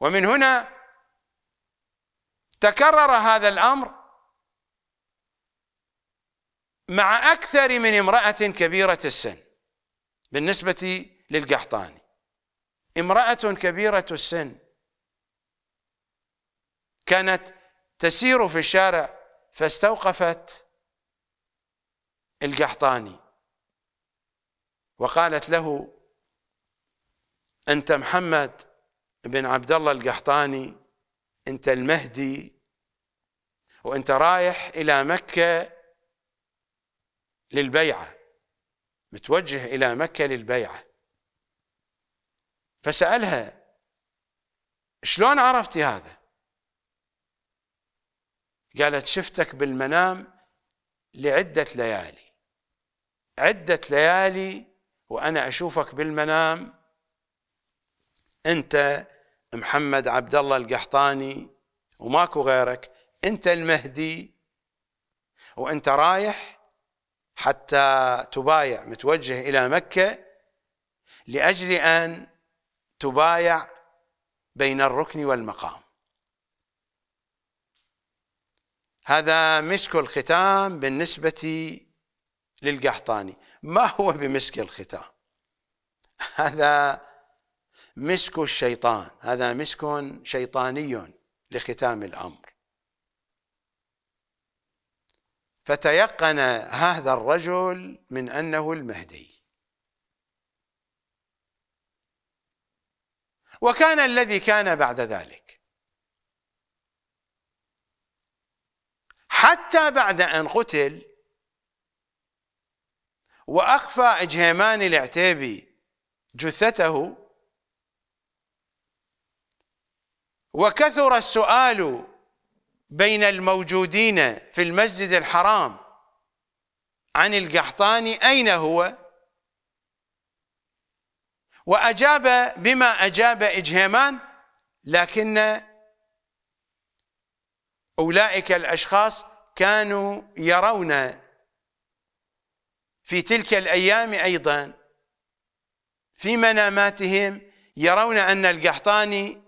ومن هنا تكرر هذا الأمر مع أكثر من امرأة كبيرة السن بالنسبة للقحطاني امرأة كبيرة السن كانت تسير في الشارع فاستوقفت القحطاني وقالت له أنت محمد بن عبد الله القحطاني أنت المهدي وأنت رايح إلى مكة للبيعة متوجه إلى مكة للبيعة فسألها شلون عرفتي هذا قالت شفتك بالمنام لعدة ليالي عدة ليالي وأنا أشوفك بالمنام أنت محمد عبد الله القحطاني وماكو غيرك أنت المهدي وأنت رايح حتى تبايع متوجه إلى مكة لأجل أن تبايع بين الركن والمقام هذا مسك الختام بالنسبة للقحطاني ما هو بمسك الختام هذا مسك الشيطان هذا مسك شيطاني لختام الأمر فتيقن هذا الرجل من انه المهدي وكان الذي كان بعد ذلك حتى بعد ان قتل واخفى إجهيمان العتيبي جثته وكثر السؤال بين الموجودين في المسجد الحرام عن القحطاني أين هو؟ وأجاب بما أجاب إجهيمان لكن أولئك الأشخاص كانوا يرون في تلك الأيام أيضا في مناماتهم يرون أن القحطاني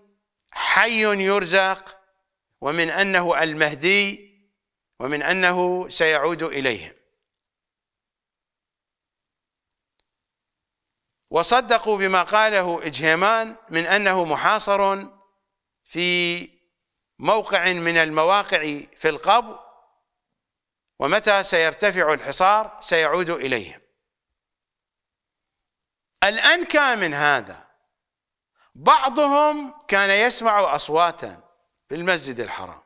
حي يرزق ومن أنه المهدي ومن أنه سيعود إليهم وصدقوا بما قاله إجهيمان من أنه محاصر في موقع من المواقع في القبو ومتى سيرتفع الحصار سيعود إليهم الأنكى من هذا بعضهم كان يسمع أصواتا بالمسجد الحرام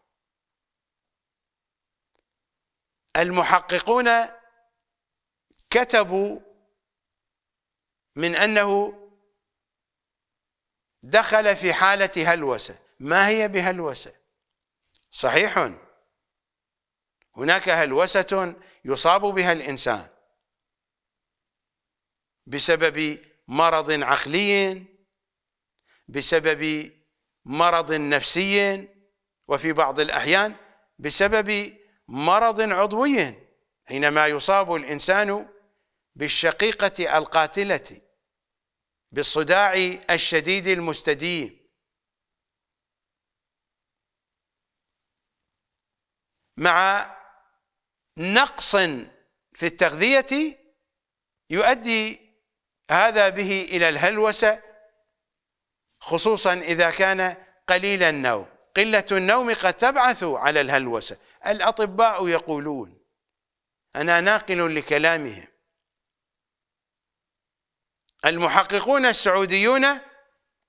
المحققون كتبوا من أنه دخل في حالة هلوسة ما هي بهلوسة صحيح هناك هلوسة يصاب بها الإنسان بسبب مرض عقلي بسبب مرض نفسي وفي بعض الأحيان بسبب مرض عضوي حينما يصاب الإنسان بالشقيقة القاتلة بالصداع الشديد المستديم مع نقص في التغذية يؤدي هذا به إلى الهلوسة خصوصا إذا كان قليل النوم قلة النوم قد تبعث على الهلوسة الأطباء يقولون أنا ناقل لكلامهم المحققون السعوديون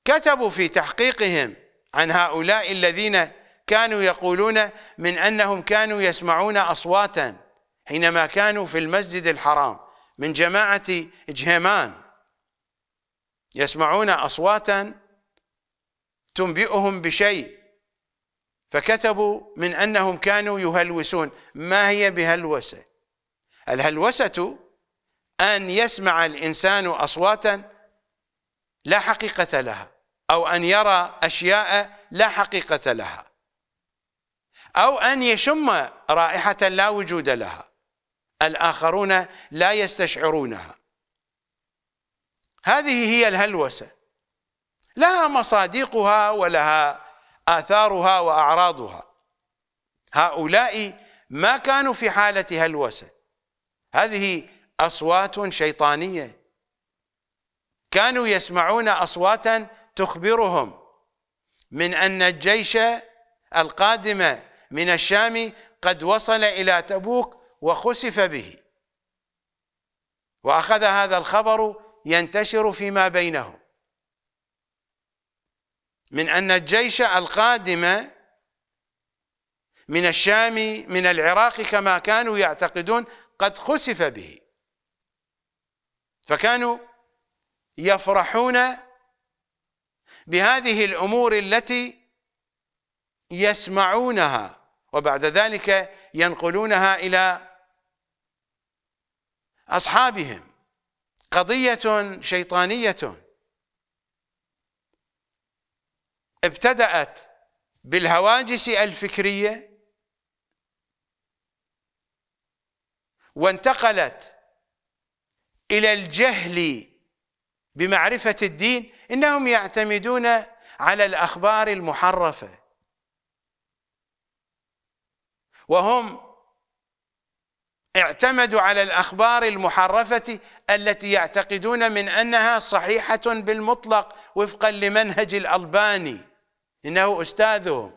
كتبوا في تحقيقهم عن هؤلاء الذين كانوا يقولون من أنهم كانوا يسمعون أصواتا حينما كانوا في المسجد الحرام من جماعة جهمان يسمعون أصواتا تنبئهم بشيء فكتبوا من انهم كانوا يهلوسون ما هي بهلوسه الهلوسه ان يسمع الانسان اصواتا لا حقيقه لها او ان يرى اشياء لا حقيقه لها او ان يشم رائحه لا وجود لها الاخرون لا يستشعرونها هذه هي الهلوسه لها مصادقها ولها آثارها وأعراضها هؤلاء ما كانوا في حالة هلوسة هذه أصوات شيطانية كانوا يسمعون أصواتا تخبرهم من أن الجيش القادم من الشام قد وصل إلى تبوك وخسف به وأخذ هذا الخبر ينتشر فيما بينهم من أن الجيش القادم من الشام من العراق كما كانوا يعتقدون قد خسف به فكانوا يفرحون بهذه الأمور التي يسمعونها وبعد ذلك ينقلونها إلى أصحابهم قضية شيطانية ابتدأت بالهواجس الفكرية وانتقلت إلى الجهل بمعرفة الدين إنهم يعتمدون على الأخبار المحرفة وهم اعتمدوا على الأخبار المحرفة التي يعتقدون من أنها صحيحة بالمطلق وفقا لمنهج الألباني إنه أستاذه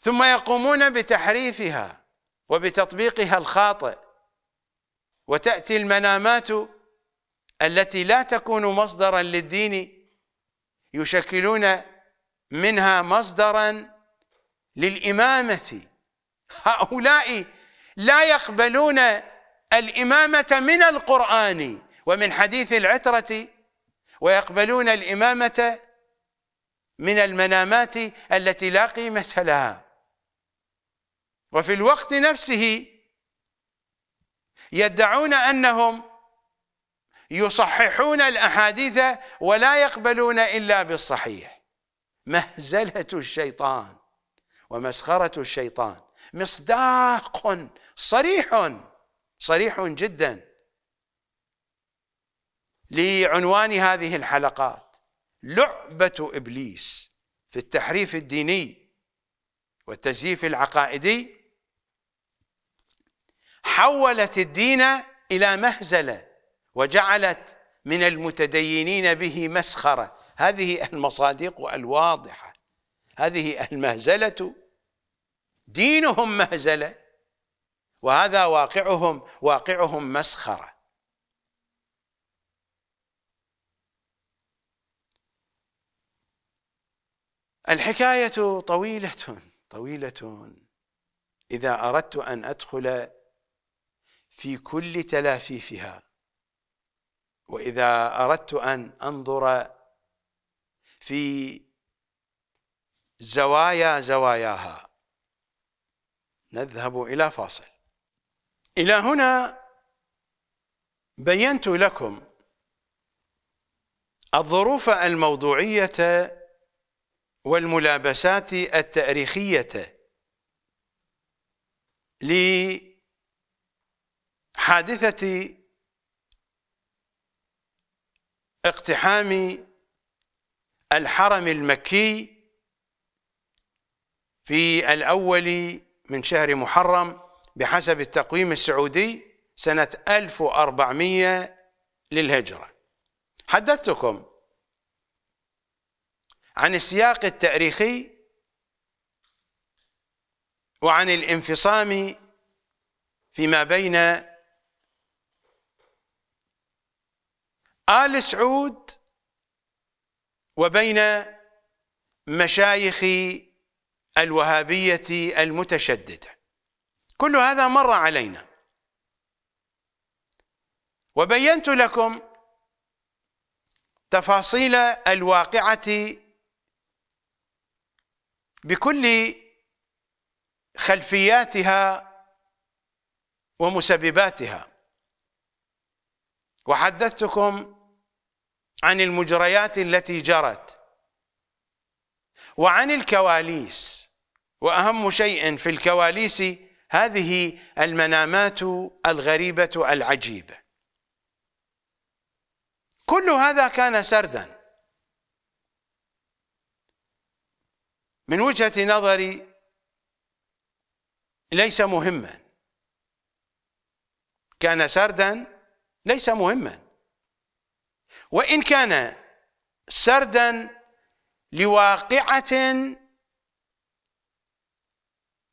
ثم يقومون بتحريفها وبتطبيقها الخاطئ وتأتي المنامات التي لا تكون مصدرا للدين يشكلون منها مصدرا للإمامة هؤلاء لا يقبلون الإمامة من القرآن ومن حديث العترة ويقبلون الإمامة من المنامات التي لا قيمة لها وفي الوقت نفسه يدعون أنهم يصححون الأحاديث ولا يقبلون إلا بالصحيح مهزلة الشيطان ومسخرة الشيطان مصداق صريح صريح جدا لعنوان هذه الحلقات لعبة إبليس في التحريف الديني والتزييف العقائدي حولت الدين إلى مهزلة وجعلت من المتدينين به مسخرة هذه المصادق الواضحة هذه المهزلة دينهم مهزلة وهذا واقعهم واقعهم مسخره الحكاية طويلة طويلة إذا أردت أن أدخل في كل تلافيفها وإذا أردت أن أنظر في زوايا زواياها نذهب إلى فاصل إلى هنا بينت لكم الظروف الموضوعية والملابسات التاريخية لحادثة اقتحام الحرم المكي في الأول من شهر محرم بحسب التقويم السعودي سنة 1400 للهجرة حدثتكم عن السياق التاريخي وعن الانفصام فيما بين آل سعود وبين مشايخ الوهابية المتشددة كل هذا مر علينا وبينت لكم تفاصيل الواقعة بكل خلفياتها ومسبباتها وحدثتكم عن المجريات التي جرت وعن الكواليس واهم شيء في الكواليس هذه المنامات الغريبه العجيبه كل هذا كان سردا من وجهة نظري ليس مهما كان سردا ليس مهما وإن كان سردا لواقعة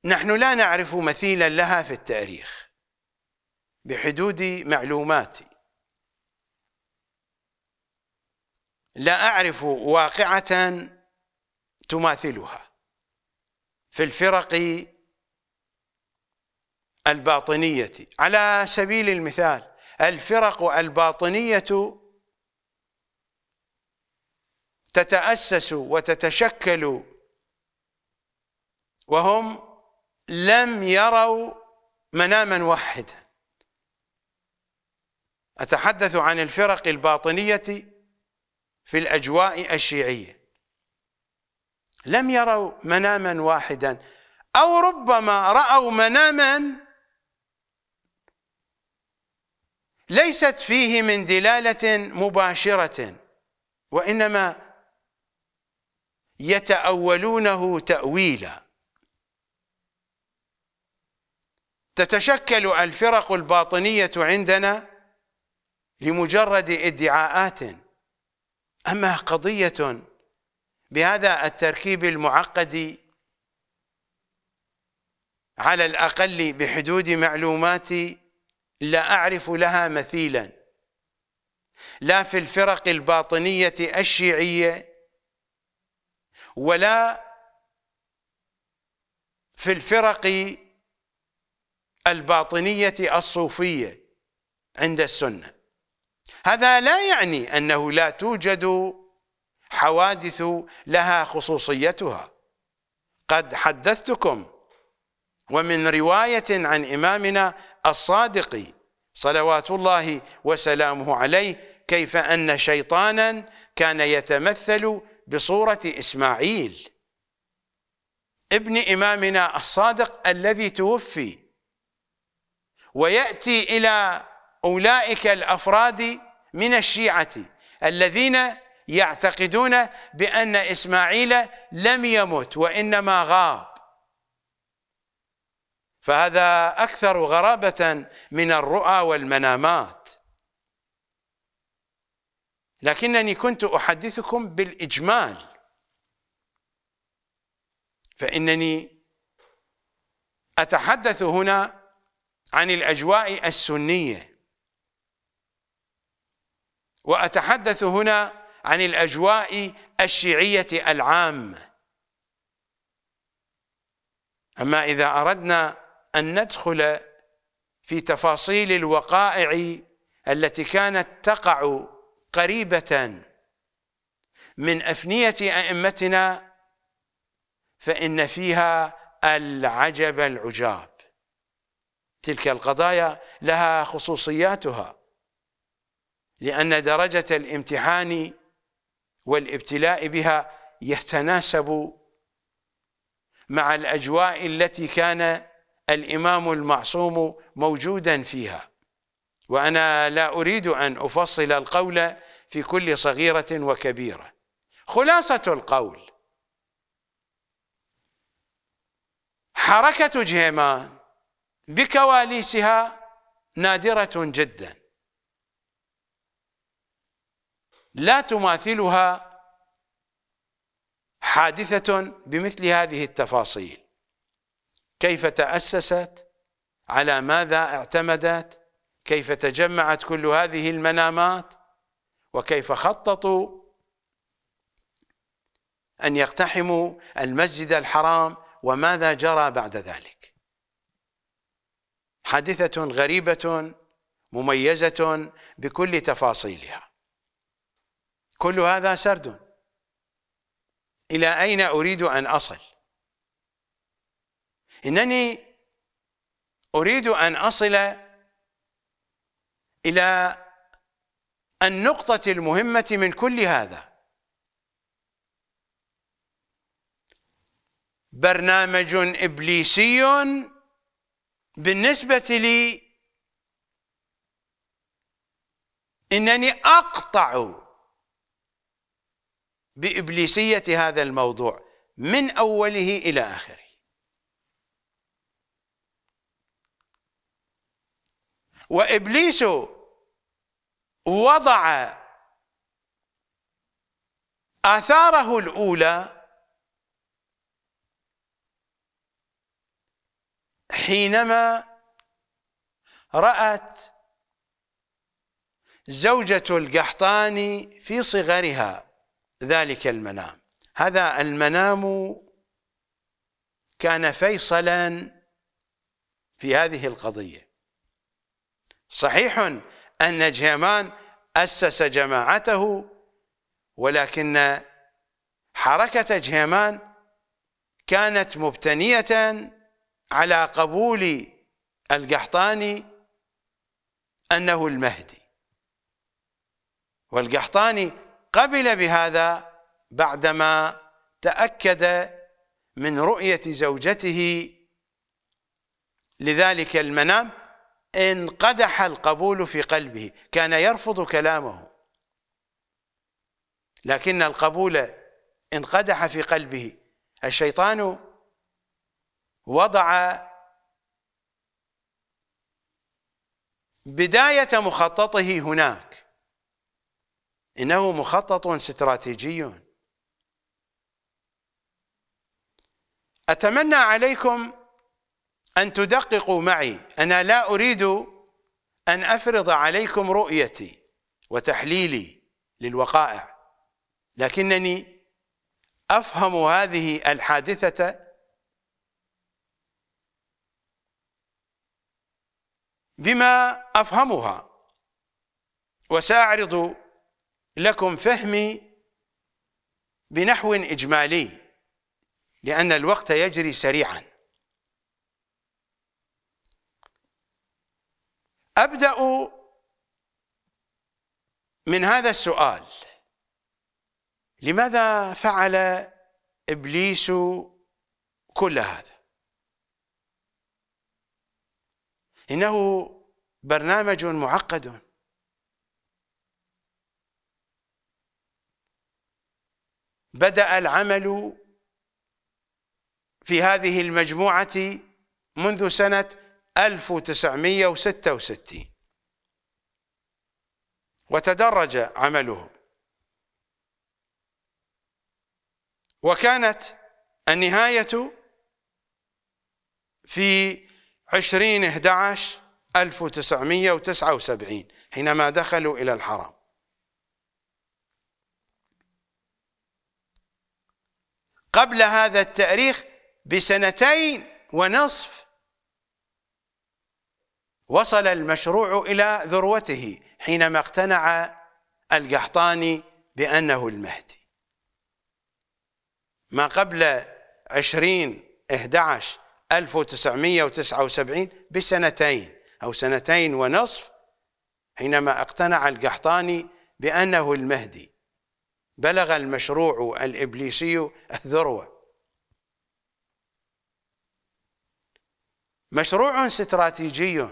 نحن لا نعرف مثيلا لها في التاريخ بحدود معلوماتي لا أعرف واقعة تماثلها في الفرق الباطنية على سبيل المثال الفرق الباطنية تتأسس وتتشكل وهم لم يروا مناما واحدا أتحدث عن الفرق الباطنية في الأجواء الشيعية لم يروا مناما واحدا أو ربما رأوا مناما ليست فيه من دلالة مباشرة وإنما يتأولونه تأويلا تتشكل الفرق الباطنية عندنا لمجرد ادعاءات أما قضية بهذا التركيب المعقد على الأقل بحدود معلوماتي لا أعرف لها مثيلا لا في الفرق الباطنية الشيعية ولا في الفرق الباطنية الصوفية عند السنة هذا لا يعني أنه لا توجد حوادث لها خصوصيتها قد حدثتكم ومن رواية عن إمامنا الصادق صلوات الله وسلامه عليه كيف أن شيطانا كان يتمثل بصورة إسماعيل ابن إمامنا الصادق الذي توفي ويأتي إلى أولئك الأفراد من الشيعة الذين يعتقدون بأن إسماعيل لم يمت وإنما غاب فهذا أكثر غرابة من الرؤى والمنامات لكنني كنت أحدثكم بالإجمال فإنني أتحدث هنا عن الأجواء السنية وأتحدث هنا عن الأجواء الشيعية العامة أما إذا أردنا أن ندخل في تفاصيل الوقائع التي كانت تقع قريبة من أفنية أئمتنا فإن فيها العجب العجاب تلك القضايا لها خصوصياتها لأن درجة الامتحان والابتلاء بها يتناسب مع الأجواء التي كان الإمام المعصوم موجودا فيها وأنا لا أريد أن أفصل القول في كل صغيرة وكبيرة خلاصة القول حركة جهيمان بكواليسها نادرة جدا لا تماثلها حادثة بمثل هذه التفاصيل كيف تأسست على ماذا اعتمدت كيف تجمعت كل هذه المنامات وكيف خططوا أن يقتحموا المسجد الحرام وماذا جرى بعد ذلك حادثة غريبة مميزة بكل تفاصيلها كل هذا سرد إلى أين أريد أن أصل إنني أريد أن أصل إلى النقطة المهمة من كل هذا برنامج إبليسي بالنسبة لي إنني أقطع بإبليسية هذا الموضوع من أوله إلى آخره وإبليس وضع آثاره الأولى حينما رأت زوجة القحطاني في صغرها ذلك المنام هذا المنام كان فيصلا في هذه القضية صحيح أن جهمان أسس جماعته ولكن حركة جهمان كانت مبتنية على قبول القحطاني أنه المهدي والقحطاني قبل بهذا بعدما تأكد من رؤية زوجته لذلك المنام انقدح القبول في قلبه كان يرفض كلامه لكن القبول انقدح في قلبه الشيطان وضع بداية مخططه هناك إنه مخطط استراتيجي أتمنى عليكم أن تدققوا معي أنا لا أريد أن أفرض عليكم رؤيتي وتحليلي للوقائع لكنني أفهم هذه الحادثة بما أفهمها وسأعرض لكم فهمي بنحو إجمالي لأن الوقت يجري سريعا أبدأ من هذا السؤال لماذا فعل إبليس كل هذا إنه برنامج معقد بدأ العمل في هذه المجموعة منذ سنة 1966 وتدرج عمله وكانت النهاية في 20 11 1979 حينما دخلوا إلى الحرم قبل هذا التاريخ بسنتين ونصف وصل المشروع إلى ذروته حينما اقتنع القحطاني بأنه المهدي ما قبل عشرين 11 1979 بسنتين أو سنتين ونصف حينما اقتنع القحطاني بأنه المهدي بلغ المشروع الإبليسي الذروة مشروع استراتيجي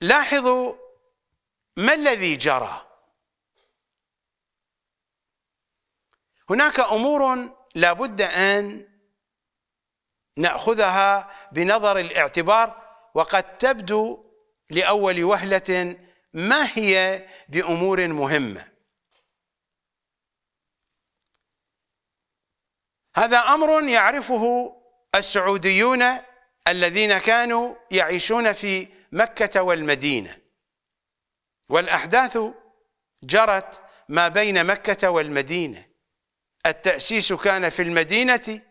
لاحظوا ما الذي جرى هناك أمور لابد أن نأخذها بنظر الاعتبار وقد تبدو لأول وهلة ما هي بأمور مهمة هذا أمر يعرفه السعوديون الذين كانوا يعيشون في مكة والمدينة والأحداث جرت ما بين مكة والمدينة التأسيس كان في المدينة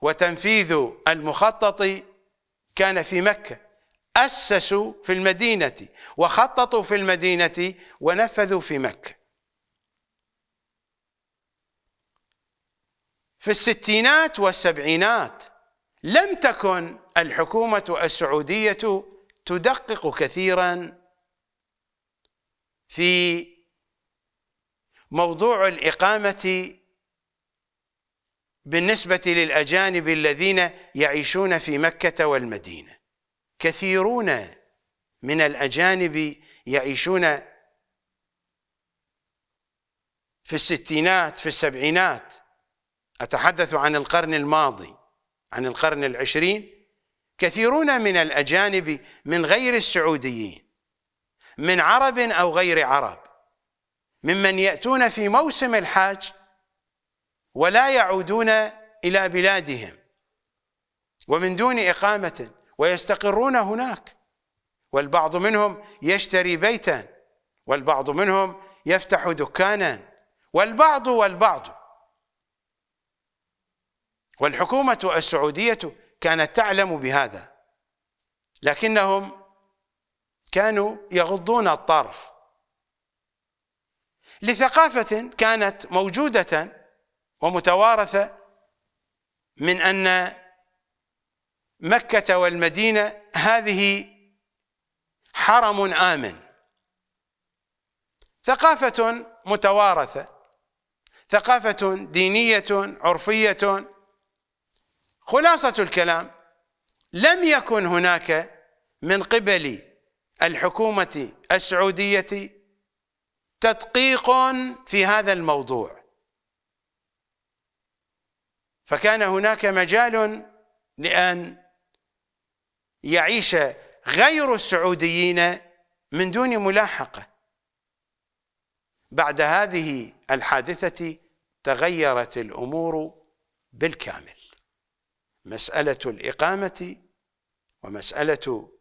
وتنفيذ المخطط كان في مكة أسسوا في المدينة وخططوا في المدينة ونفذوا في مكة في الستينات والسبعينات لم تكن الحكومة السعودية تدقق كثيرا في موضوع الإقامة بالنسبة للأجانب الذين يعيشون في مكة والمدينة كثيرون من الأجانب يعيشون في الستينات في السبعينات أتحدث عن القرن الماضي عن القرن العشرين كثيرون من الأجانب من غير السعوديين من عرب أو غير عرب ممن يأتون في موسم الحاج ولا يعودون إلى بلادهم ومن دون إقامة ويستقرون هناك والبعض منهم يشتري بيتا والبعض منهم يفتح دكانا والبعض والبعض والحكومة السعودية كانت تعلم بهذا لكنهم كانوا يغضون الطرف لثقافة كانت موجودة ومتوارثة من أن مكة والمدينة هذه حرم آمن ثقافة متوارثة ثقافة دينية عرفية خلاصة الكلام لم يكن هناك من قبل الحكومة السعودية تدقيق في هذا الموضوع فكان هناك مجال لأن يعيش غير السعوديين من دون ملاحقة بعد هذه الحادثة تغيرت الأمور بالكامل مسألة الإقامة ومسألة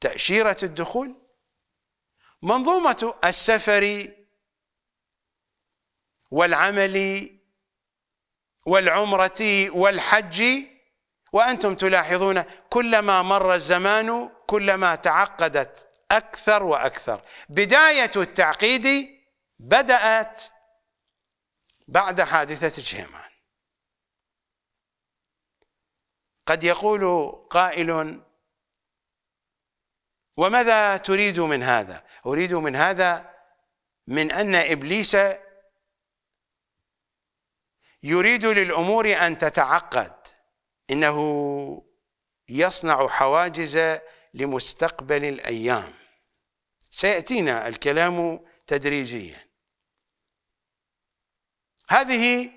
تأشيرة الدخول منظومة السفر والعمل والعمرة والحج وأنتم تلاحظون كلما مر الزمان كلما تعقدت أكثر وأكثر بداية التعقيد بدأت بعد حادثة جهيمان قد يقول قائل وماذا تريد من هذا أريد من هذا من أن إبليس يريد للأمور أن تتعقد إنه يصنع حواجز لمستقبل الأيام سيأتينا الكلام تدريجيا هذه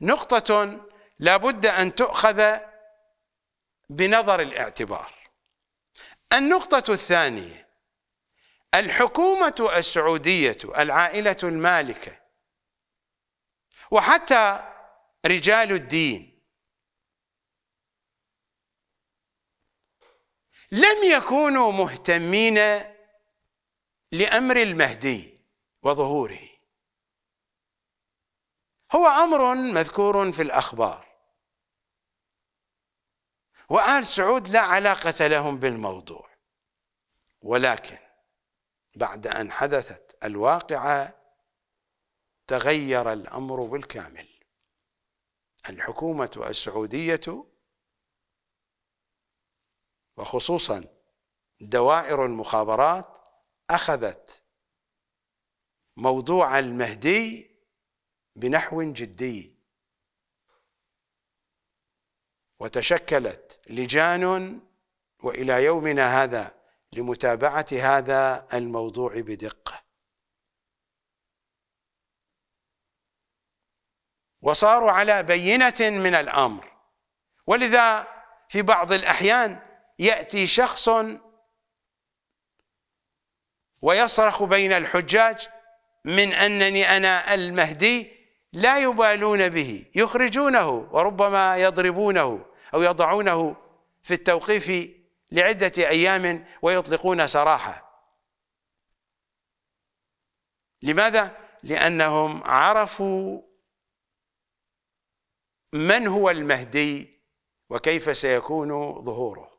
نقطة لابد أن تؤخذ بنظر الاعتبار النقطة الثانية الحكومة السعودية العائلة المالكة وحتى رجال الدين لم يكونوا مهتمين لأمر المهدي وظهوره هو أمر مذكور في الأخبار وآل سعود لا علاقة لهم بالموضوع ولكن بعد أن حدثت الواقعة تغير الأمر بالكامل الحكومة السعودية وخصوصا دوائر المخابرات أخذت موضوع المهدي بنحو جدي وتشكلت لجان والى يومنا هذا لمتابعه هذا الموضوع بدقه وصاروا على بينه من الامر ولذا في بعض الاحيان يأتي شخص ويصرخ بين الحجاج من أنني أنا المهدي لا يبالون به يخرجونه وربما يضربونه أو يضعونه في التوقيف لعدة أيام ويطلقون سراحة لماذا؟ لأنهم عرفوا من هو المهدي وكيف سيكون ظهوره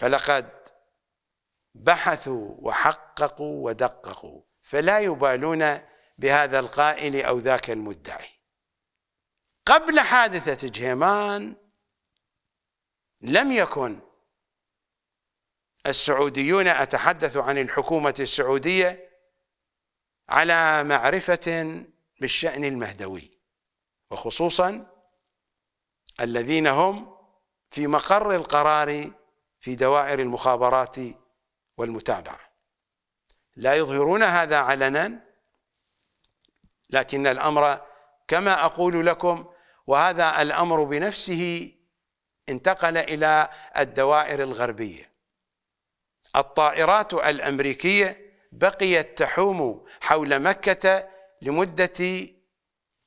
فلقد بحثوا وحققوا ودققوا فلا يبالون بهذا القائل أو ذاك المدعي قبل حادثة جهيمان لم يكن السعوديون أتحدث عن الحكومة السعودية على معرفة بالشأن المهدوي وخصوصا الذين هم في مقر القرار في دوائر المخابرات والمتابعة لا يظهرون هذا علنا لكن الأمر كما أقول لكم وهذا الأمر بنفسه انتقل إلى الدوائر الغربية الطائرات الأمريكية بقيت تحوم حول مكة لمدة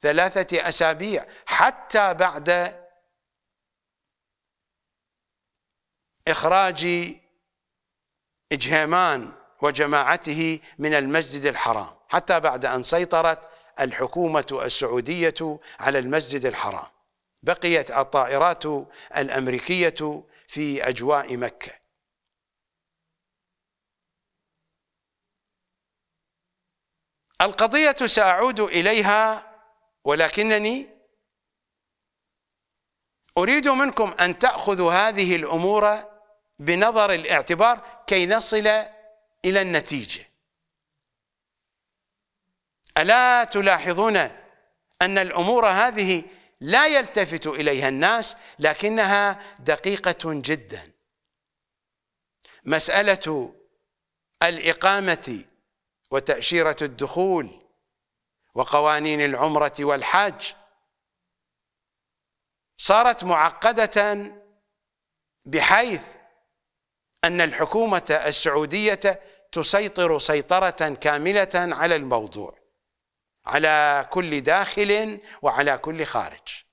ثلاثة أسابيع حتى بعد إخراج إجهامان وجماعته من المسجد الحرام حتى بعد أن سيطرت الحكومة السعودية على المسجد الحرام بقيت الطائرات الأمريكية في أجواء مكة القضية سأعود إليها ولكنني أريد منكم أن تأخذوا هذه الأمور بنظر الاعتبار كي نصل إلى النتيجة ألا تلاحظون أن الأمور هذه لا يلتفت إليها الناس لكنها دقيقة جدا مسألة الإقامة وتأشيرة الدخول وقوانين العمرة والحج صارت معقدة بحيث أن الحكومة السعودية تسيطر سيطرة كاملة على الموضوع على كل داخل وعلى كل خارج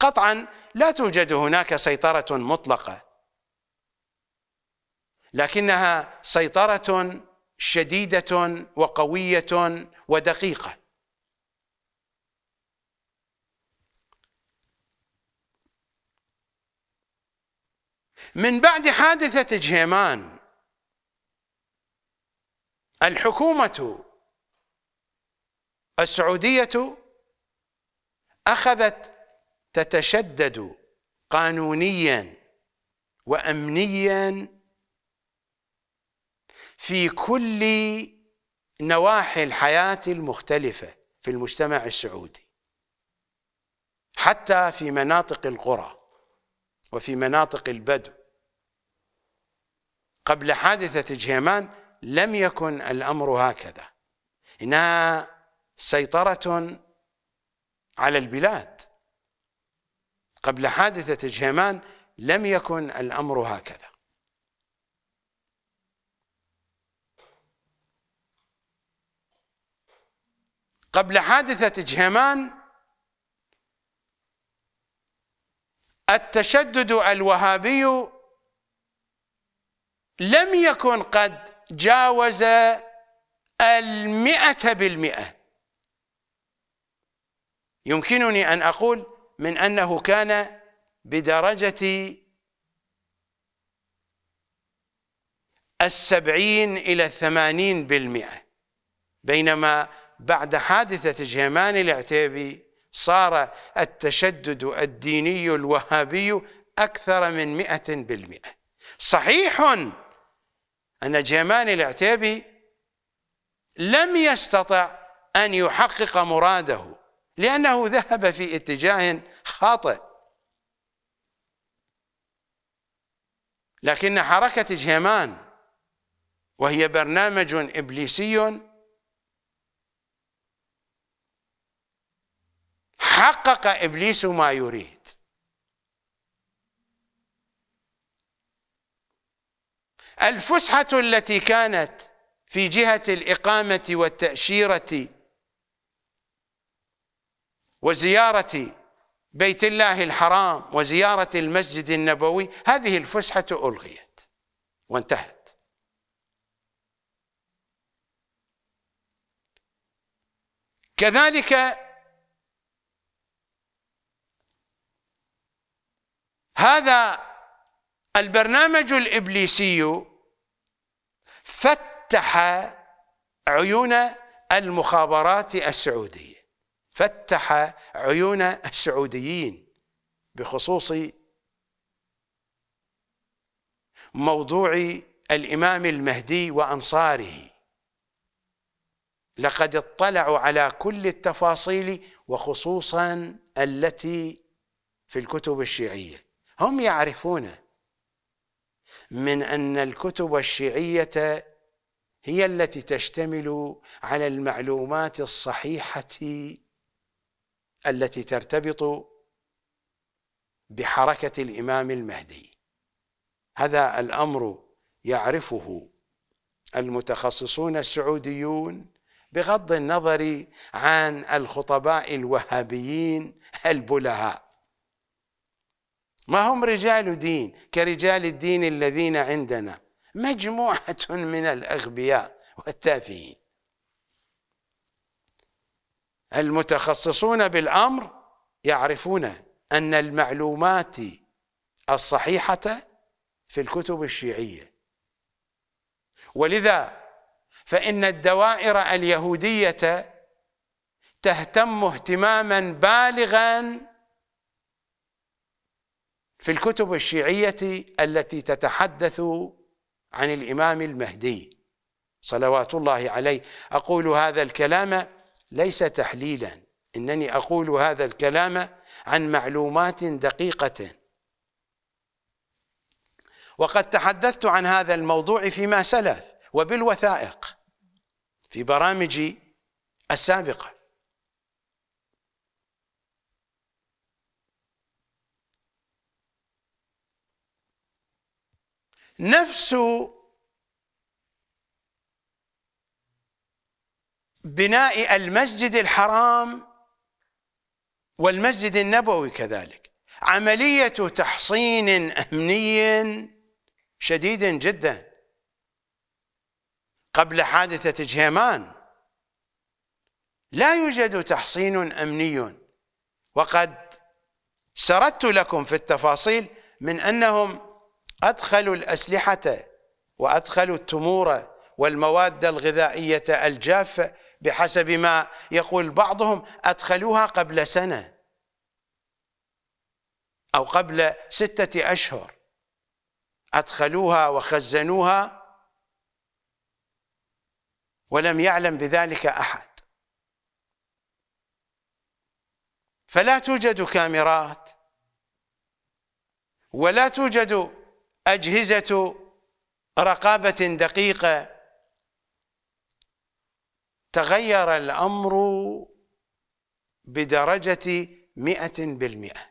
قطعا لا توجد هناك سيطرة مطلقة لكنها سيطرة شديدة وقوية ودقيقة من بعد حادثة جهيمان الحكومة السعودية أخذت تتشدد قانونيا وأمنيا في كل نواحي الحياة المختلفة في المجتمع السعودي حتى في مناطق القرى وفي مناطق البدو قبل حادثة جهيمان لم يكن الأمر هكذا إنها سيطرة على البلاد قبل حادثة جهيمان لم يكن الأمر هكذا قبل حادثة جهيمان التشدد الوهابي لم يكن قد جاوز المئة بالمئة يمكنني أن أقول من أنه كان بدرجة السبعين إلى الثمانين بالمئة بينما بعد حادثة جهمان العتيبي صار التشدد الديني الوهابي أكثر من مئة بالمئة صحيح أن جيمان العتيبي لم يستطع أن يحقق مراده لأنه ذهب في اتجاه خاطئ لكن حركة جهيمان وهي برنامج إبليسي حقق إبليس ما يريد الفسحة التي كانت في جهة الإقامة والتأشيرة وزيارة بيت الله الحرام وزيارة المسجد النبوي هذه الفسحة ألغيت وانتهت كذلك هذا البرنامج الابليسي فتح عيون المخابرات السعوديه فتح عيون السعوديين بخصوص موضوع الامام المهدي وانصاره لقد اطلعوا على كل التفاصيل وخصوصا التي في الكتب الشيعيه هم يعرفون من أن الكتب الشيعية هي التي تشتمل على المعلومات الصحيحة التي ترتبط بحركة الإمام المهدي هذا الأمر يعرفه المتخصصون السعوديون بغض النظر عن الخطباء الوهابيين البلهاء ما هم رجال دين كرجال الدين الذين عندنا مجموعة من الأغبياء والتافهين المتخصصون بالأمر يعرفون أن المعلومات الصحيحة في الكتب الشيعية ولذا فإن الدوائر اليهودية تهتم اهتماما بالغا في الكتب الشيعية التي تتحدث عن الإمام المهدي صلوات الله عليه أقول هذا الكلام ليس تحليلا إنني أقول هذا الكلام عن معلومات دقيقة وقد تحدثت عن هذا الموضوع فيما سلف وبالوثائق في برامجي السابقة نفس بناء المسجد الحرام والمسجد النبوي كذلك عملية تحصين أمني شديد جدا قبل حادثة جهيمان لا يوجد تحصين أمني وقد سردت لكم في التفاصيل من أنهم أدخلوا الأسلحة وأدخلوا التمور والمواد الغذائية الجافة بحسب ما يقول بعضهم أدخلوها قبل سنة أو قبل ستة أشهر أدخلوها وخزنوها ولم يعلم بذلك أحد فلا توجد كاميرات ولا توجد أجهزة رقابة دقيقة تغير الأمر بدرجة مئة بالمئة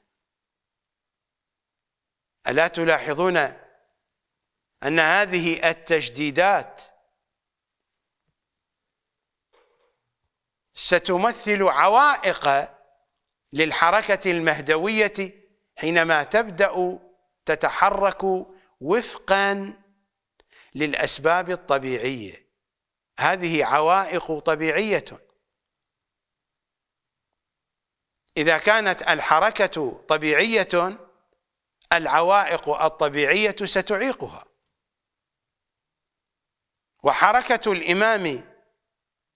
ألا تلاحظون أن هذه التجديدات ستمثل عوائق للحركة المهدوية حينما تبدأ تتحرك وفقا للأسباب الطبيعية هذه عوائق طبيعية إذا كانت الحركة طبيعية العوائق الطبيعية ستعيقها وحركة الإمام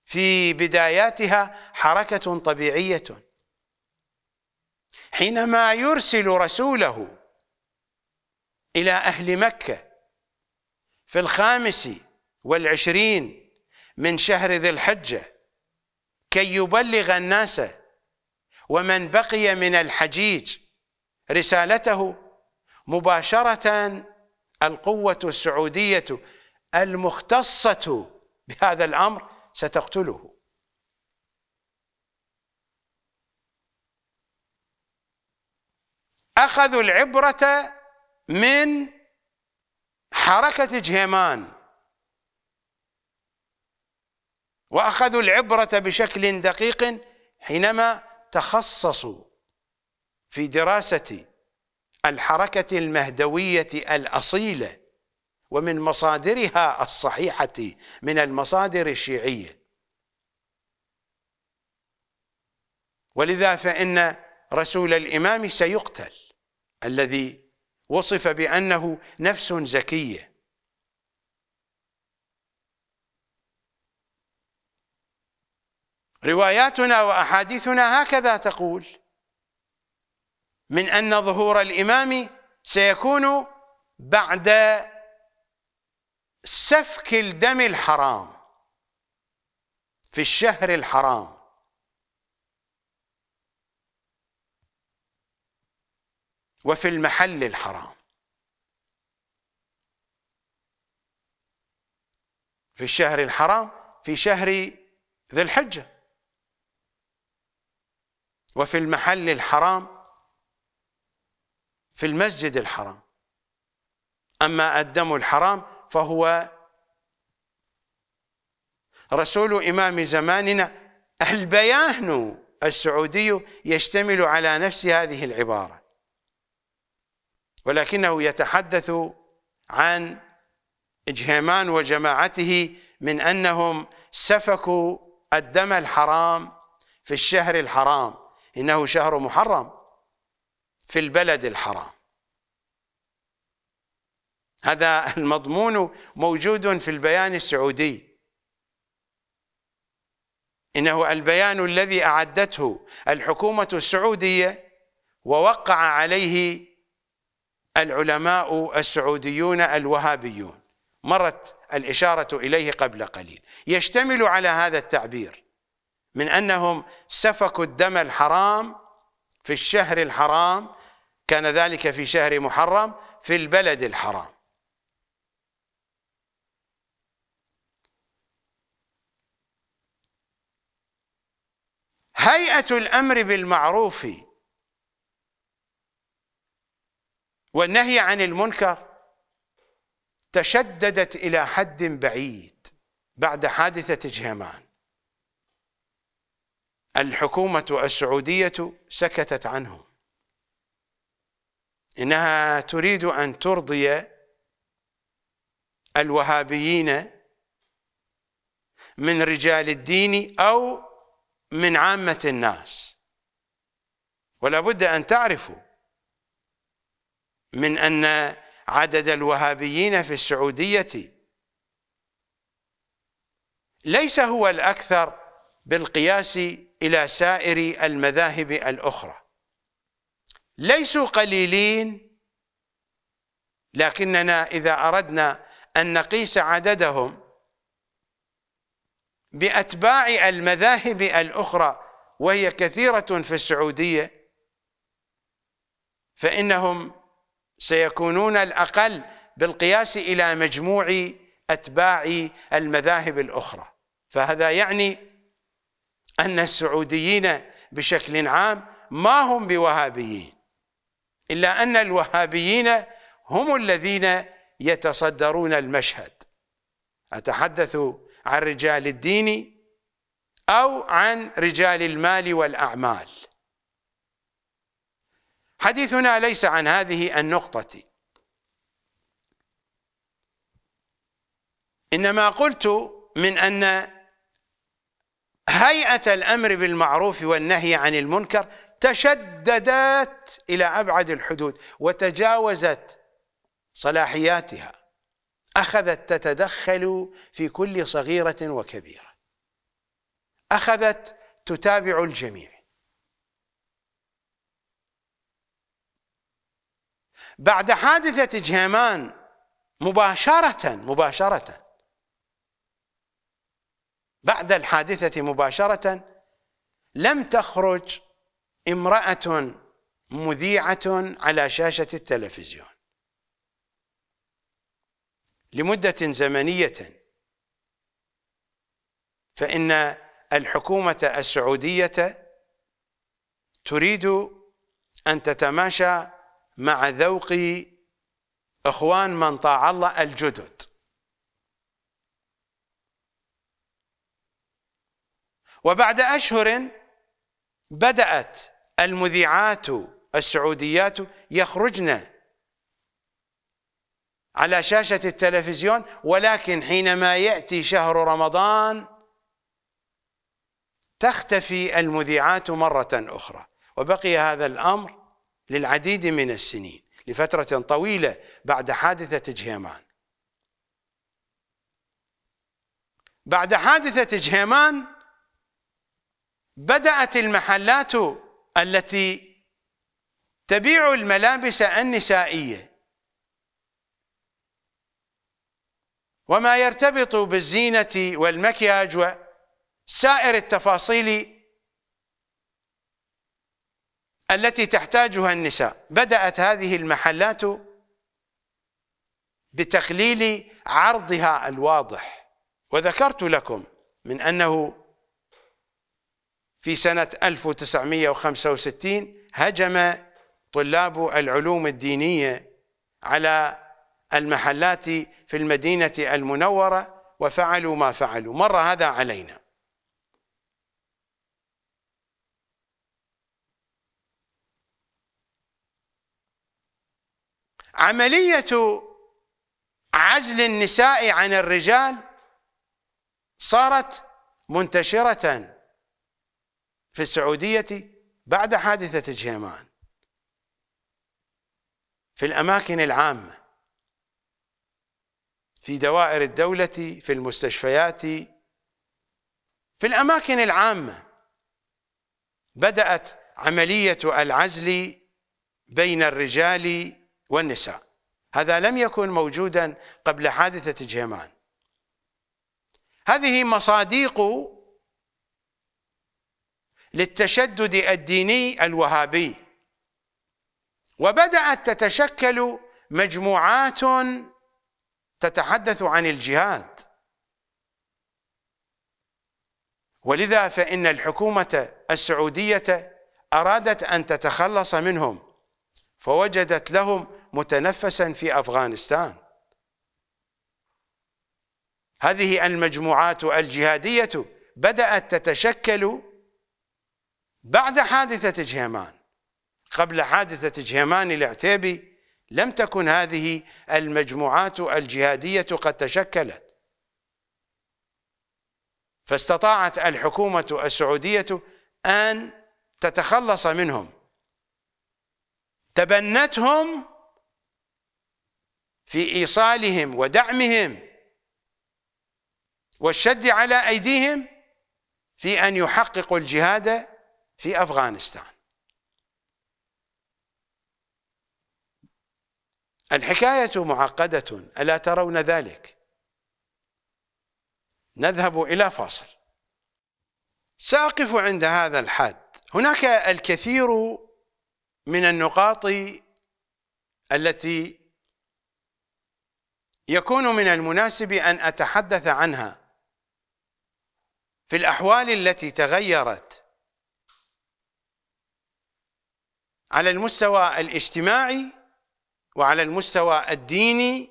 في بداياتها حركة طبيعية حينما يرسل رسوله إلى أهل مكة في الخامس والعشرين من شهر ذي الحجة كي يبلغ الناس ومن بقي من الحجيج رسالته مباشرة القوة السعودية المختصة بهذا الأمر ستقتله أخذوا العبرة من حركة جهيمان وأخذوا العبرة بشكل دقيق حينما تخصصوا في دراسة الحركة المهدوية الأصيلة ومن مصادرها الصحيحة من المصادر الشيعية ولذا فإن رسول الإمام سيقتل الذي وصف بأنه نفس زكية رواياتنا وأحاديثنا هكذا تقول من أن ظهور الإمام سيكون بعد سفك الدم الحرام في الشهر الحرام وفي المحل الحرام في الشهر الحرام في شهر ذي الحجة وفي المحل الحرام في المسجد الحرام أما الدم الحرام فهو رسول إمام زماننا البيان السعودي يشتمل على نفس هذه العبارة ولكنه يتحدث عن جهيمان وجماعته من انهم سفكوا الدم الحرام في الشهر الحرام انه شهر محرم في البلد الحرام هذا المضمون موجود في البيان السعودي انه البيان الذي اعدته الحكومه السعوديه ووقع عليه العلماء السعوديون الوهابيون مرت الإشارة إليه قبل قليل يشتمل على هذا التعبير من أنهم سفكوا الدم الحرام في الشهر الحرام كان ذلك في شهر محرم في البلد الحرام هيئة الأمر بالمعروف والنهي عن المنكر تشددت إلى حد بعيد بعد حادثة جهمان الحكومة السعودية سكتت عنه إنها تريد أن ترضي الوهابيين من رجال الدين أو من عامة الناس ولا بد أن تعرفوا من أن عدد الوهابيين في السعودية ليس هو الأكثر بالقياس إلى سائر المذاهب الأخرى ليسوا قليلين لكننا إذا أردنا أن نقيس عددهم بأتباع المذاهب الأخرى وهي كثيرة في السعودية فإنهم سيكونون الأقل بالقياس إلى مجموع أتباع المذاهب الأخرى فهذا يعني أن السعوديين بشكل عام ما هم بوهابيين إلا أن الوهابيين هم الذين يتصدرون المشهد أتحدث عن رجال الدين أو عن رجال المال والأعمال حديثنا ليس عن هذه النقطة إنما قلت من أن هيئة الأمر بالمعروف والنهي عن المنكر تشددت إلى أبعد الحدود وتجاوزت صلاحياتها أخذت تتدخل في كل صغيرة وكبيرة أخذت تتابع الجميع بعد حادثة جهيمان مباشرة مباشرة بعد الحادثة مباشرة لم تخرج امرأة مذيعة على شاشة التلفزيون لمدة زمنية فإن الحكومة السعودية تريد أن تتماشى مع ذوق اخوان من طاع الله الجدد وبعد اشهر بدات المذيعات السعوديات يخرجن على شاشة التلفزيون ولكن حينما يأتي شهر رمضان تختفي المذيعات مرة أخرى وبقي هذا الأمر للعديد من السنين لفترة طويلة بعد حادثة جهيمان بعد حادثة جهيمان بدأت المحلات التي تبيع الملابس النسائية وما يرتبط بالزينة والمكياج وسائر التفاصيل التي تحتاجها النساء بدأت هذه المحلات بتقليل عرضها الواضح وذكرت لكم من أنه في سنة 1965 هجم طلاب العلوم الدينية على المحلات في المدينة المنورة وفعلوا ما فعلوا مر هذا علينا عملية عزل النساء عن الرجال صارت منتشرة في السعودية بعد حادثة جهيمان في الأماكن العامة في دوائر الدولة في المستشفيات في الأماكن العامة بدأت عملية العزل بين الرجال والنساء هذا لم يكن موجودا قبل حادثة جهمان هذه مصاديق للتشدد الديني الوهابي وبدأت تتشكل مجموعات تتحدث عن الجهاد ولذا فإن الحكومة السعودية أرادت أن تتخلص منهم فوجدت لهم متنفسا في أفغانستان هذه المجموعات الجهادية بدأت تتشكل بعد حادثة جهيمان قبل حادثة جهيمان العتيبي لم تكن هذه المجموعات الجهادية قد تشكلت فاستطاعت الحكومة السعودية أن تتخلص منهم تبنتهم في ايصالهم ودعمهم والشد على ايديهم في ان يحققوا الجهاد في افغانستان الحكايه معقده الا ترون ذلك نذهب الى فاصل ساقف عند هذا الحد هناك الكثير من النقاط التي يكون من المناسب أن أتحدث عنها في الأحوال التي تغيرت على المستوى الاجتماعي وعلى المستوى الديني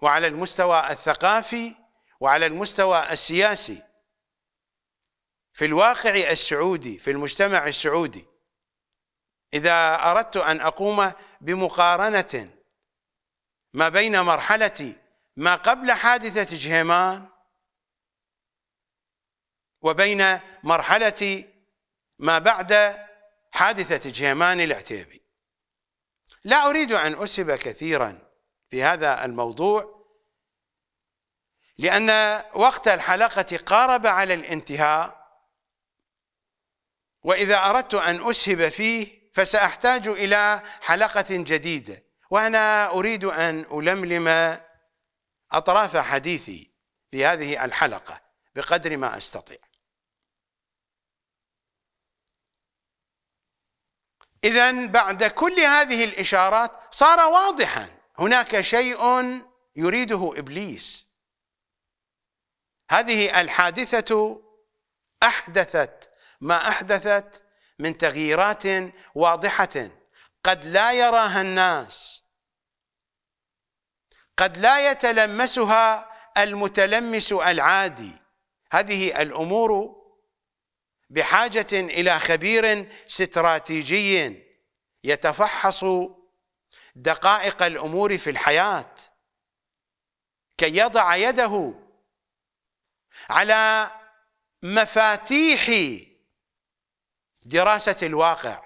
وعلى المستوى الثقافي وعلى المستوى السياسي في الواقع السعودي في المجتمع السعودي إذا أردت أن أقوم بمقارنة ما بين مرحلتي ما قبل حادثة جهيمان وبين مرحلة ما بعد حادثة جهيمان العتيبي لا أريد أن أسب كثيرا في هذا الموضوع لأن وقت الحلقة قارب على الانتهاء وإذا أردت أن أسهب فيه فسأحتاج إلى حلقة جديدة وأنا أريد أن ألملم أطراف حديثي في هذه الحلقة بقدر ما أستطيع إذا بعد كل هذه الإشارات صار واضحا هناك شيء يريده إبليس هذه الحادثة أحدثت ما أحدثت من تغييرات واضحة قد لا يراها الناس قد لا يتلمسها المتلمس العادي هذه الأمور بحاجة إلى خبير استراتيجي يتفحص دقائق الأمور في الحياة كي يضع يده على مفاتيح دراسة الواقع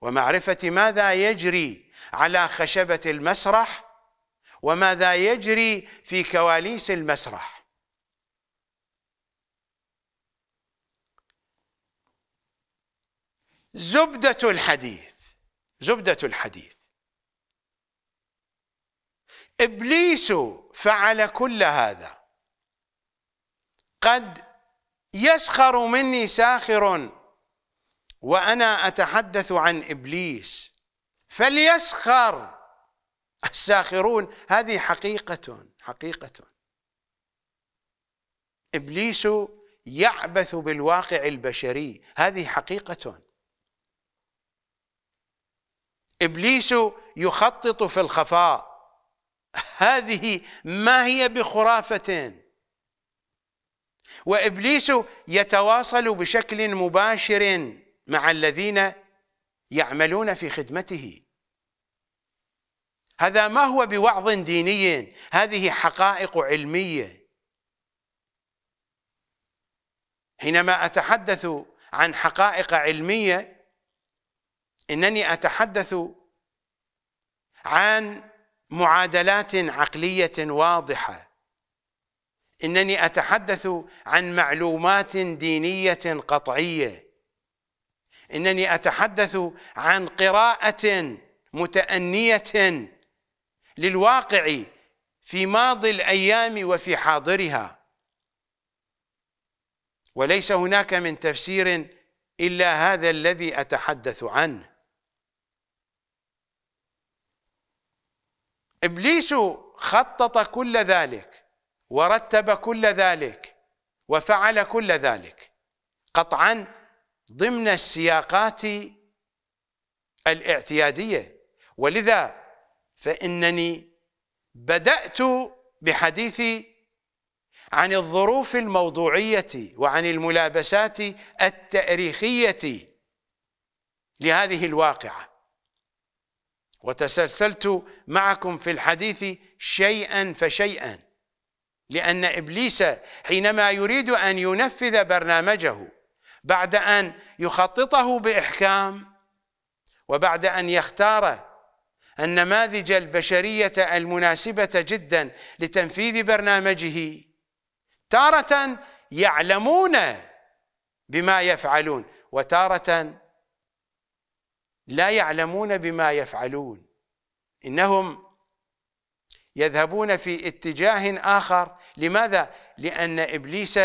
ومعرفة ماذا يجري على خشبة المسرح وماذا يجري في كواليس المسرح زبدة الحديث زبدة الحديث إبليس فعل كل هذا قد يسخر مني ساخر وأنا أتحدث عن إبليس فليسخر الساخرون هذه حقيقة حقيقة إبليس يعبث بالواقع البشري هذه حقيقة إبليس يخطط في الخفاء هذه ما هي بخرافة وإبليس يتواصل بشكل مباشر مع الذين يعملون في خدمته هذا ما هو بوعظ ديني هذه حقائق علميه حينما اتحدث عن حقائق علميه انني اتحدث عن معادلات عقليه واضحه انني اتحدث عن معلومات دينيه قطعيه انني اتحدث عن قراءه متانيه للواقع في ماضي الأيام وفي حاضرها وليس هناك من تفسير إلا هذا الذي أتحدث عنه إبليس خطط كل ذلك ورتب كل ذلك وفعل كل ذلك قطعا ضمن السياقات الاعتيادية ولذا فإنني بدأت بحديثي عن الظروف الموضوعية وعن الملابسات التاريخية لهذه الواقعة وتسلسلت معكم في الحديث شيئا فشيئا لأن إبليس حينما يريد أن ينفذ برنامجه بعد أن يخططه بإحكام وبعد أن يختار النماذج البشرية المناسبة جدا لتنفيذ برنامجه تارة يعلمون بما يفعلون وتارة لا يعلمون بما يفعلون إنهم يذهبون في اتجاه آخر لماذا؟ لأن إبليس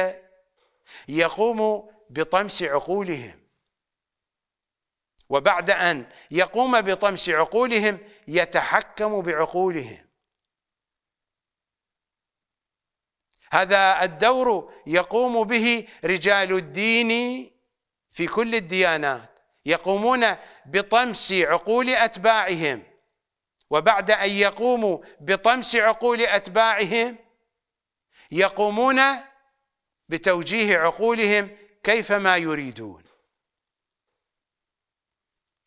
يقوم بطمس عقولهم وبعد أن يقوم بطمس عقولهم يتحكم بعقولهم هذا الدور يقوم به رجال الدين في كل الديانات يقومون بطمس عقول أتباعهم وبعد أن يقوموا بطمس عقول أتباعهم يقومون بتوجيه عقولهم كيفما يريدون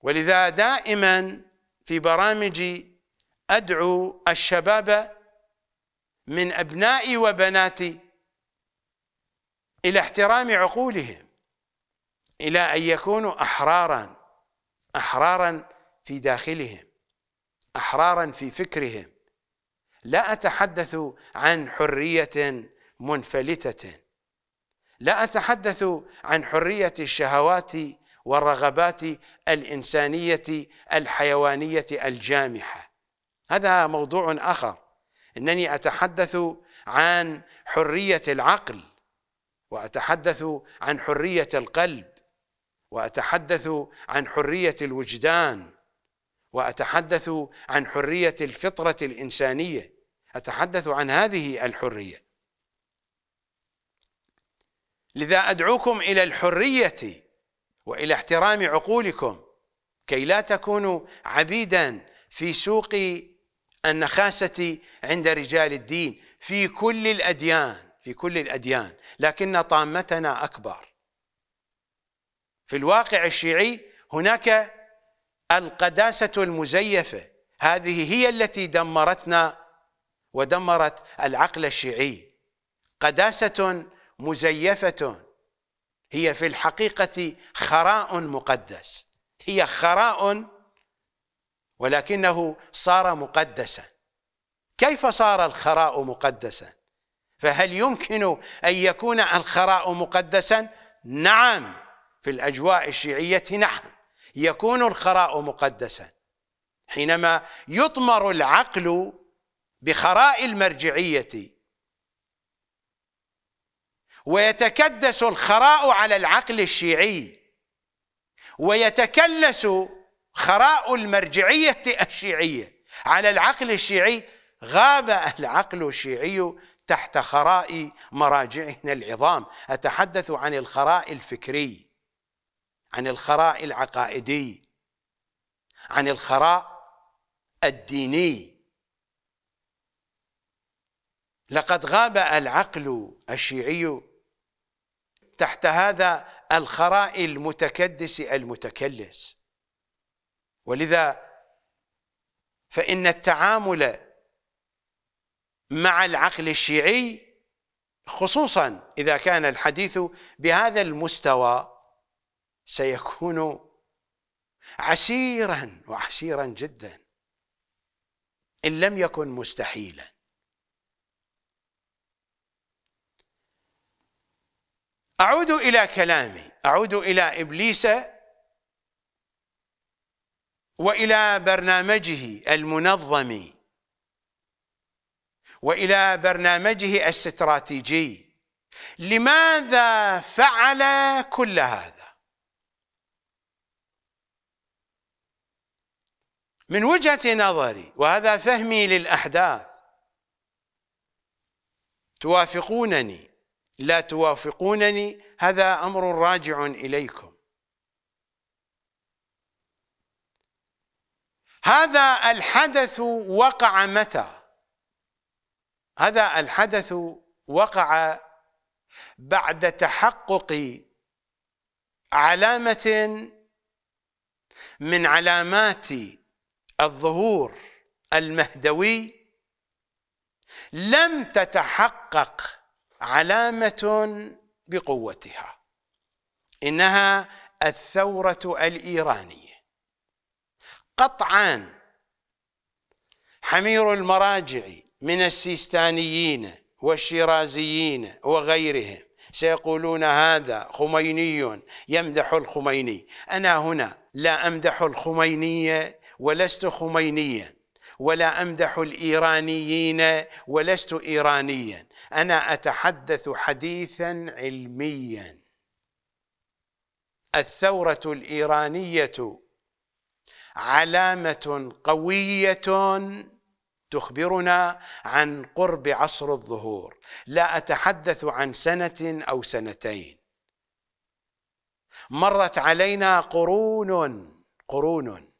ولذا دائما في برامجي أدعو الشباب من أبنائي وبناتي إلى احترام عقولهم إلى أن يكونوا أحرارا أحرارا في داخلهم أحرارا في فكرهم لا أتحدث عن حرية منفلتة لا أتحدث عن حرية الشهوات والرغبات الإنسانية الحيوانية الجامحة هذا موضوع آخر إنني أتحدث عن حرية العقل وأتحدث عن حرية القلب وأتحدث عن حرية الوجدان وأتحدث عن حرية الفطرة الإنسانية أتحدث عن هذه الحرية لذا أدعوكم إلى الحرية والى احترام عقولكم كي لا تكونوا عبيدا في سوق النخاسه عند رجال الدين في كل الاديان في كل الاديان لكن طامتنا اكبر في الواقع الشيعي هناك القداسه المزيفه هذه هي التي دمرتنا ودمرت العقل الشيعي قداسه مزيفه هي في الحقيقة خراء مقدس هي خراء ولكنه صار مقدسا كيف صار الخراء مقدسا فهل يمكن أن يكون الخراء مقدسا نعم في الأجواء الشيعية نعم يكون الخراء مقدسا حينما يطمر العقل بخراء المرجعية ويتكدس الخراء على العقل الشيعي ويتكلس خراء المرجعية الشيعية على العقل الشيعي غاب العقل الشيعي تحت خراء مراجعنا العظام أتحدث عن الخراء الفكري عن الخراء العقائدي عن الخراء الديني لقد غاب العقل الشيعي تحت هذا الخراء المتكدس المتكلس ولذا فإن التعامل مع العقل الشيعي خصوصا إذا كان الحديث بهذا المستوى سيكون عسيرا وعسيرا جدا إن لم يكن مستحيلا أعود إلى كلامي أعود إلى إبليس وإلى برنامجه المنظم وإلى برنامجه الاستراتيجي لماذا فعل كل هذا من وجهة نظري وهذا فهمي للأحداث توافقونني لا توافقونني هذا امر راجع اليكم هذا الحدث وقع متى هذا الحدث وقع بعد تحقق علامه من علامات الظهور المهدوي لم تتحقق علامة بقوتها إنها الثورة الإيرانية قطعا حمير المراجع من السيستانيين والشيرازيين وغيرهم سيقولون هذا خميني يمدح الخميني أنا هنا لا أمدح الخمينية ولست خمينيا ولا امدح الايرانيين ولست ايرانيا انا اتحدث حديثا علميا الثوره الايرانيه علامه قويه تخبرنا عن قرب عصر الظهور لا اتحدث عن سنه او سنتين مرت علينا قرون قرون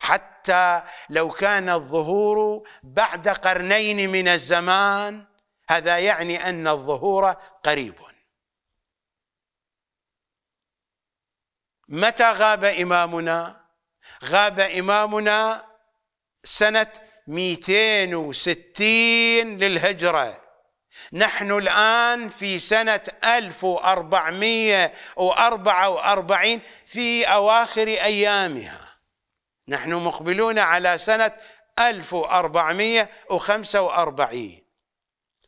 حتى لو كان الظهور بعد قرنين من الزمان هذا يعني ان الظهور قريب متى غاب امامنا غاب امامنا سنه 260 للهجره نحن الآن في سنة 1444 في أواخر أيامها نحن مقبلون على سنة 1445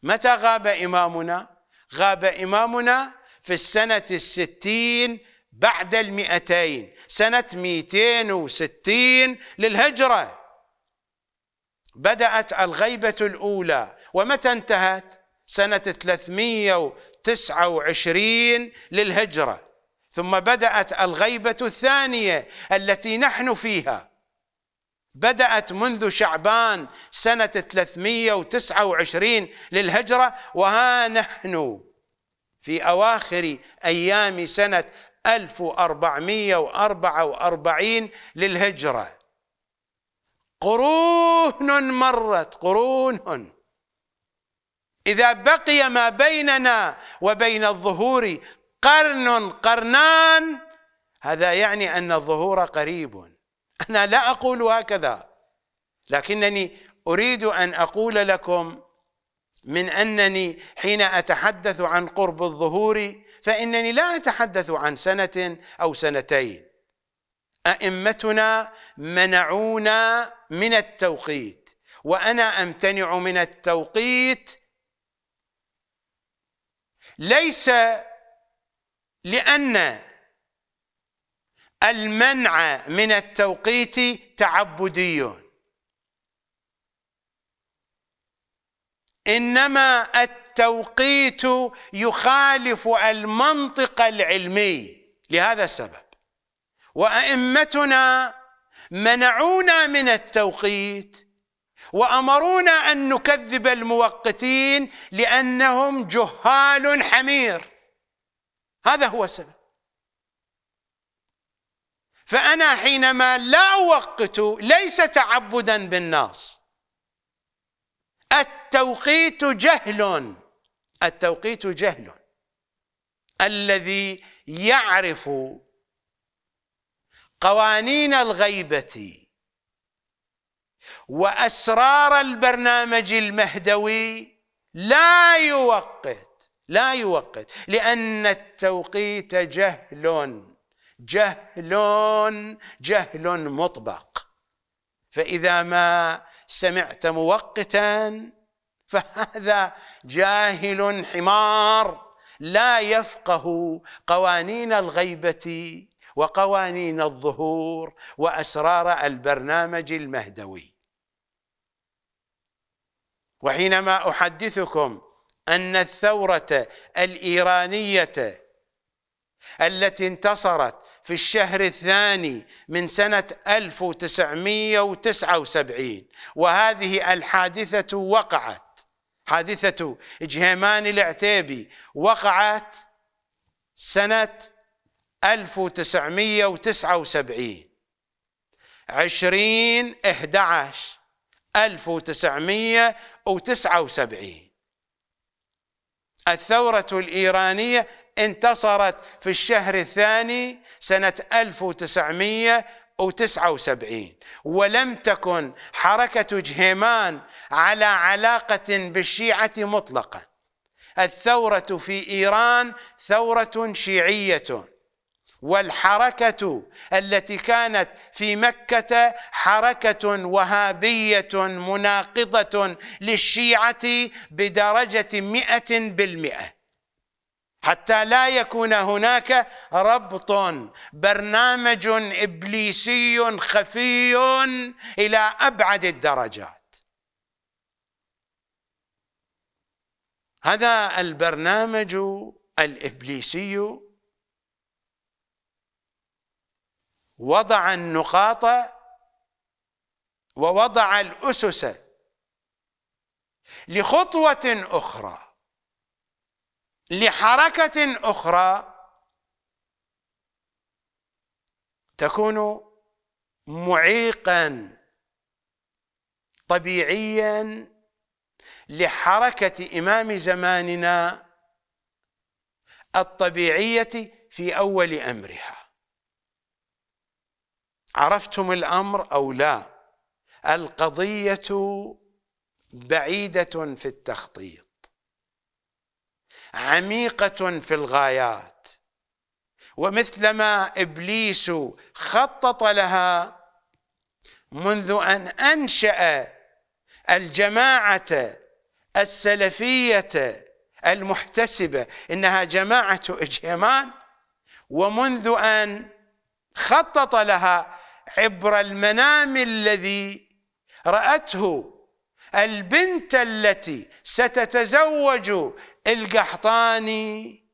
متى غاب إمامنا؟ غاب إمامنا في السنة الستين بعد المئتين سنة 260 للهجرة بدأت الغيبة الأولى ومتى انتهت؟ سنة 329 للهجرة ثم بدأت الغيبة الثانية التي نحن فيها بدأت منذ شعبان سنة 329 للهجرة وها نحن في أواخر أيام سنة 1444 للهجرة قرون مرت قرون إذا بقي ما بيننا وبين الظهور قرن قرنان هذا يعني أن الظهور قريب أنا لا أقول هكذا لكنني أريد أن أقول لكم من أنني حين أتحدث عن قرب الظهور فإنني لا أتحدث عن سنة أو سنتين أئمتنا منعونا من التوقيت وأنا أمتنع من التوقيت ليس لأن المنع من التوقيت تعبدي انما التوقيت يخالف المنطق العلمي لهذا السبب وائمتنا منعونا من التوقيت وامرونا ان نكذب الموقتين لانهم جهال حمير هذا هو السبب فأنا حينما لا أوقت ليس تعبدا بالناس التوقيت جهل التوقيت جهل الذي يعرف قوانين الغيبة وأسرار البرنامج المهدوي لا يوقت لا يوقت لأن التوقيت جهل جهل جهل مطبق فإذا ما سمعت موقتا فهذا جاهل حمار لا يفقه قوانين الغيبة وقوانين الظهور وأسرار البرنامج المهدوي وحينما أحدثكم أن الثورة الإيرانية التي انتصرت في الشهر الثاني من سنة 1979 وهذه الحادثة وقعت حادثة جهيمان العتيبي وقعت سنة 1979 20 11 1979 الثورة الإيرانية انتصرت في الشهر الثاني سنة 1979 ولم تكن حركة جهيمان على علاقة بالشيعة مطلقا الثورة في إيران ثورة شيعية والحركة التي كانت في مكة حركة وهابية مناقضة للشيعة بدرجة مئة بالمئة حتى لا يكون هناك ربط برنامج ابليسي خفي الى ابعد الدرجات هذا البرنامج الابليسي وضع النقاط ووضع الاسس لخطوه اخرى لحركة أخرى تكون معيقا طبيعيا لحركة إمام زماننا الطبيعية في أول أمرها عرفتم الأمر أو لا القضية بعيدة في التخطيط عميقة في الغايات ومثلما إبليس خطط لها منذ أن أنشأ الجماعة السلفية المحتسبة إنها جماعة إجهمان ومنذ أن خطط لها عبر المنام الذي رأته البنت التي ستتزوج القحطاني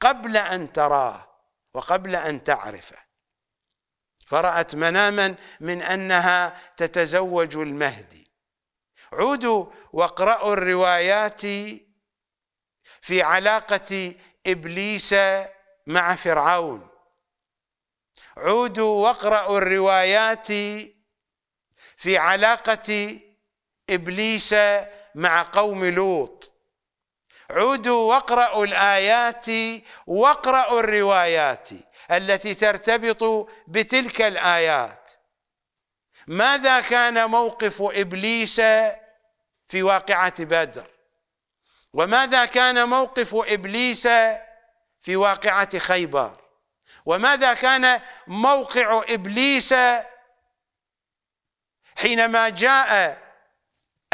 قبل أن تراه وقبل أن تعرفه فرأت مناما من أنها تتزوج المهدي عودوا واقرأوا الروايات في علاقة إبليس مع فرعون عودوا واقرأوا الروايات في علاقة إبليس مع قوم لوط عودوا واقرأوا الآيات واقرأوا الروايات التي ترتبط بتلك الآيات ماذا كان موقف إبليس في واقعة بدر وماذا كان موقف إبليس في واقعة خيبر وماذا كان موقع إبليس حينما جاء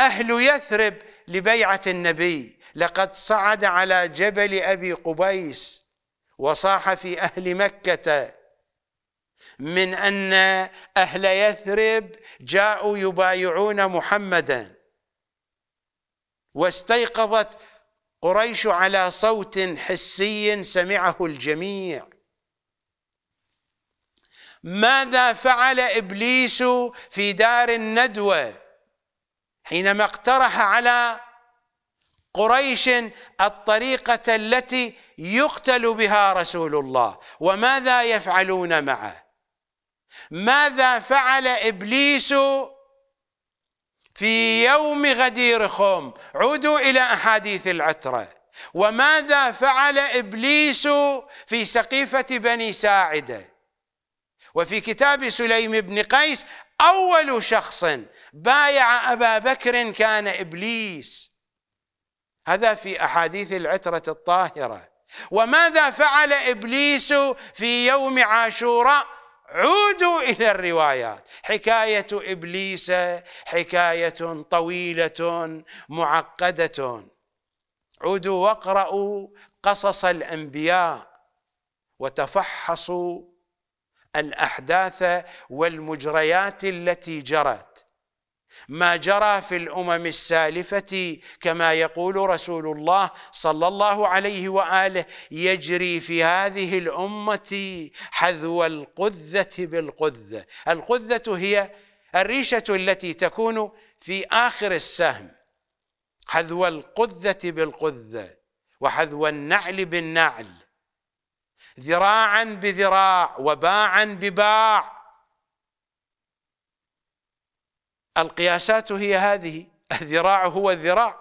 أهل يثرب لبيعة النبي لقد صعد على جبل أبي قبيس وصاح في أهل مكة من أن أهل يثرب جاءوا يبايعون محمدا واستيقظت قريش على صوت حسي سمعه الجميع ماذا فعل إبليس في دار الندوة حينما اقترح على قريش الطريقة التي يقتل بها رسول الله وماذا يفعلون معه ماذا فعل إبليس في يوم غدير خم عودوا إلى أحاديث العترة وماذا فعل إبليس في سقيفة بني ساعدة وفي كتاب سليم بن قيس أول شخص بايع أبا بكر كان إبليس هذا في أحاديث العترة الطاهرة وماذا فعل إبليس في يوم عاشوراء عودوا إلى الروايات حكاية إبليس حكاية طويلة معقدة عودوا واقرأوا قصص الأنبياء وتفحصوا الأحداث والمجريات التي جرت ما جرى في الامم السالفه كما يقول رسول الله صلى الله عليه واله يجري في هذه الامه حذو القذه بالقذه القذه هي الريشه التي تكون في اخر السهم حذو القذه بالقذه وحذو النعل بالنعل ذراعا بذراع وباعا بباع القياسات هي هذه الذراع هو الذراع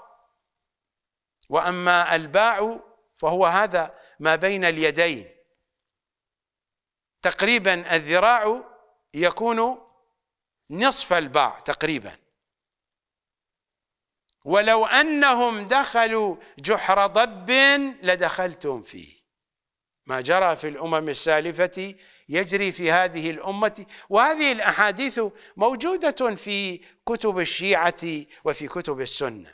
وأما الباع فهو هذا ما بين اليدين تقريبا الذراع يكون نصف الباع تقريبا ولو أنهم دخلوا جحر ضب لدخلتم فيه ما جرى في الأمم السالفة يجري في هذه الامه وهذه الاحاديث موجوده في كتب الشيعه وفي كتب السنه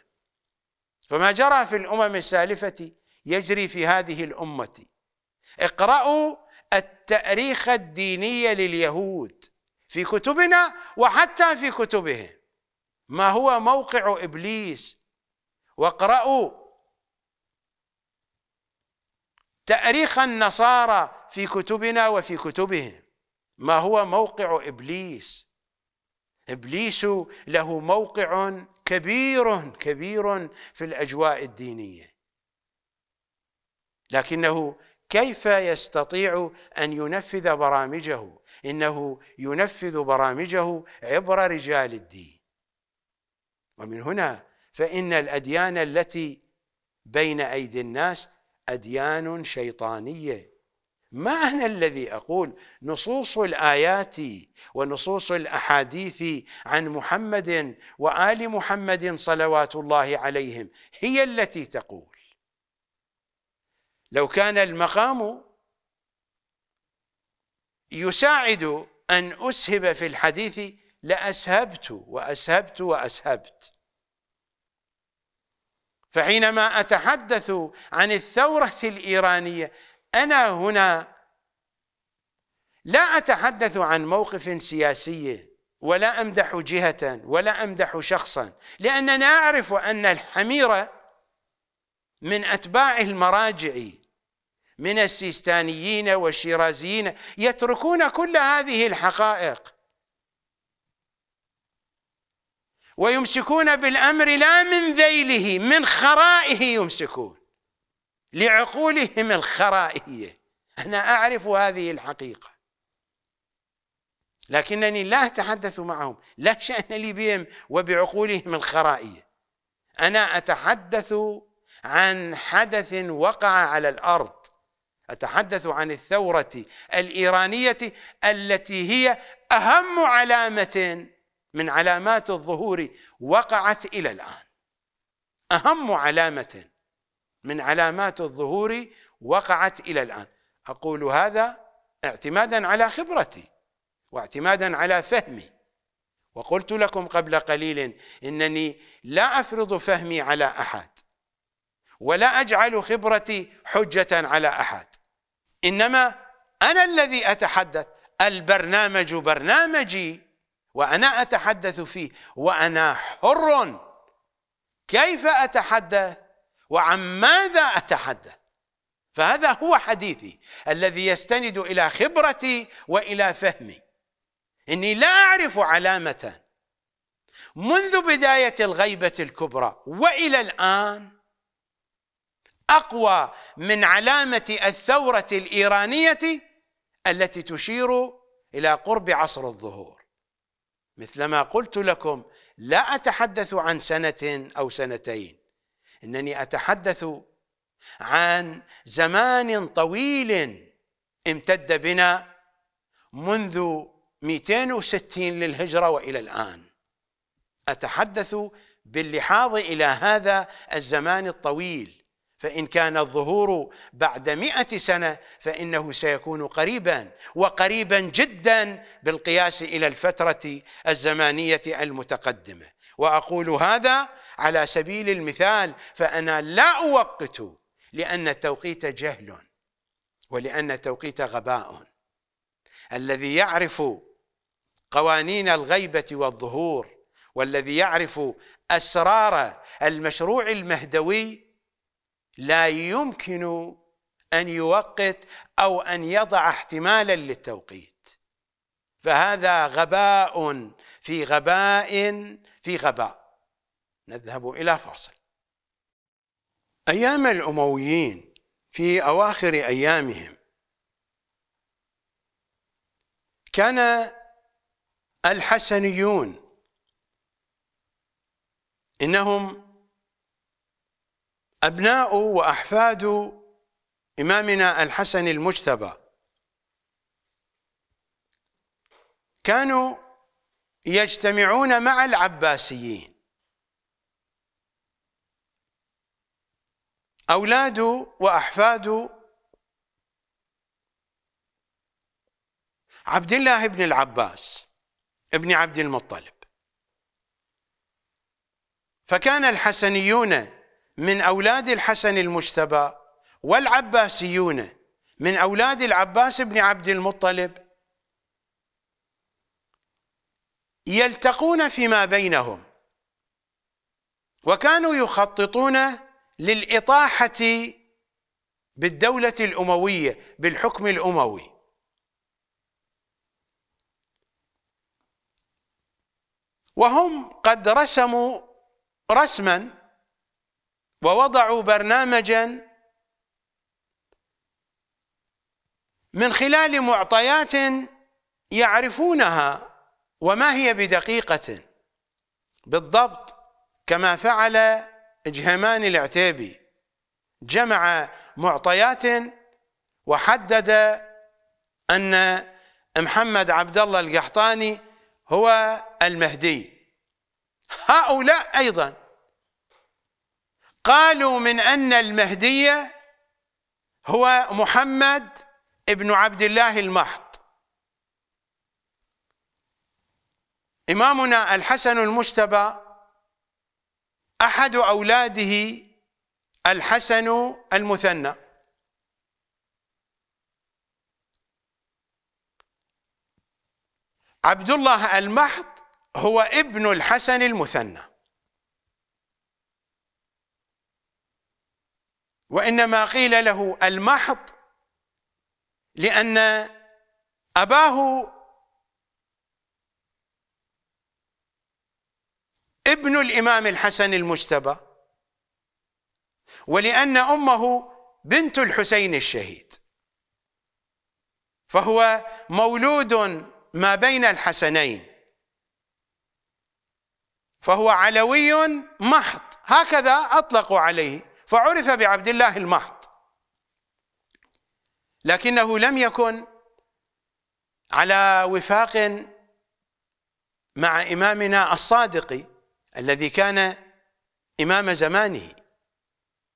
فما جرى في الامم السالفه يجري في هذه الامه اقرأوا التاريخ الديني لليهود في كتبنا وحتى في كتبهم ما هو موقع ابليس واقرأوا تاريخ النصارى في كتبنا وفي كتبهم ما هو موقع إبليس إبليس له موقع كبير كبير في الأجواء الدينية لكنه كيف يستطيع أن ينفذ برامجه إنه ينفذ برامجه عبر رجال الدين ومن هنا فإن الأديان التي بين أيدي الناس أديان شيطانية ما أنا الذي أقول نصوص الآيات ونصوص الأحاديث عن محمد وآل محمد صلوات الله عليهم هي التي تقول لو كان المقام يساعد أن أسهب في الحديث لأسهبت وأسهبت وأسهبت فحينما أتحدث عن الثورة الإيرانية أنا هنا لا أتحدث عن موقف سياسي ولا أمدح جهة ولا أمدح شخصا لأننا اعرف أن الحميرة من أتباع المراجع من السيستانيين والشيرازيين يتركون كل هذه الحقائق ويمسكون بالأمر لا من ذيله من خرائه يمسكون لعقولهم الخرائيه انا اعرف هذه الحقيقه لكنني لا اتحدث معهم لا شان لي بهم وبعقولهم الخرائيه انا اتحدث عن حدث وقع على الارض اتحدث عن الثوره الايرانيه التي هي اهم علامه من علامات الظهور وقعت الى الان اهم علامه من علامات الظهور وقعت إلى الآن أقول هذا اعتمادا على خبرتي واعتمادا على فهمي وقلت لكم قبل قليل إنني لا أفرض فهمي على أحد ولا أجعل خبرتي حجة على أحد إنما أنا الذي أتحدث البرنامج برنامجي وأنا أتحدث فيه وأنا حر كيف أتحدث وعن ماذا أتحدث فهذا هو حديثي الذي يستند إلى خبرتي وإلى فهمي إني لا أعرف علامة منذ بداية الغيبة الكبرى وإلى الآن أقوى من علامة الثورة الإيرانية التي تشير إلى قرب عصر الظهور مثلما قلت لكم لا أتحدث عن سنة أو سنتين انني اتحدث عن زمان طويل امتد بنا منذ 260 للهجره والى الان اتحدث باللحاظ الى هذا الزمان الطويل فان كان الظهور بعد مئة سنه فانه سيكون قريبا وقريبا جدا بالقياس الى الفتره الزمانيه المتقدمه واقول هذا على سبيل المثال فأنا لا أوقت لأن التوقيت جهل ولأن التوقيت غباء الذي يعرف قوانين الغيبة والظهور والذي يعرف أسرار المشروع المهدوي لا يمكن أن يوقت أو أن يضع احتمالا للتوقيت فهذا غباء في غباء في غباء نذهب إلى فاصل أيام الأمويين في أواخر أيامهم كان الحسنيون إنهم أبناء وأحفاد إمامنا الحسن المجتبى كانوا يجتمعون مع العباسيين أولاده وأحفاده عبد الله بن العباس ابن عبد المطلب فكان الحسنيون من أولاد الحسن المجتبى والعباسيون من أولاد العباس بن عبد المطلب يلتقون فيما بينهم وكانوا يخططون للإطاحة بالدولة الأموية بالحكم الأموي وهم قد رسموا رسما ووضعوا برنامجا من خلال معطيات يعرفونها وما هي بدقيقة بالضبط كما فعل جهمان العتيبي جمع معطيات وحدد أن محمد عبد الله القحطاني هو المهدي هؤلاء أيضا قالوا من أن المهدي هو محمد ابن عبد الله المحض إمامنا الحسن المجتبى أحد أولاده الحسن المثنى عبد الله المحض هو ابن الحسن المثنى وإنما قيل له المحض لأن أباه ابن الإمام الحسن المجتبى ولأن أمه بنت الحسين الشهيد فهو مولود ما بين الحسنين فهو علوي محض هكذا أطلقوا عليه فعرف بعبد الله المحض لكنه لم يكن على وفاق مع إمامنا الصادق الذي كان إمام زمانه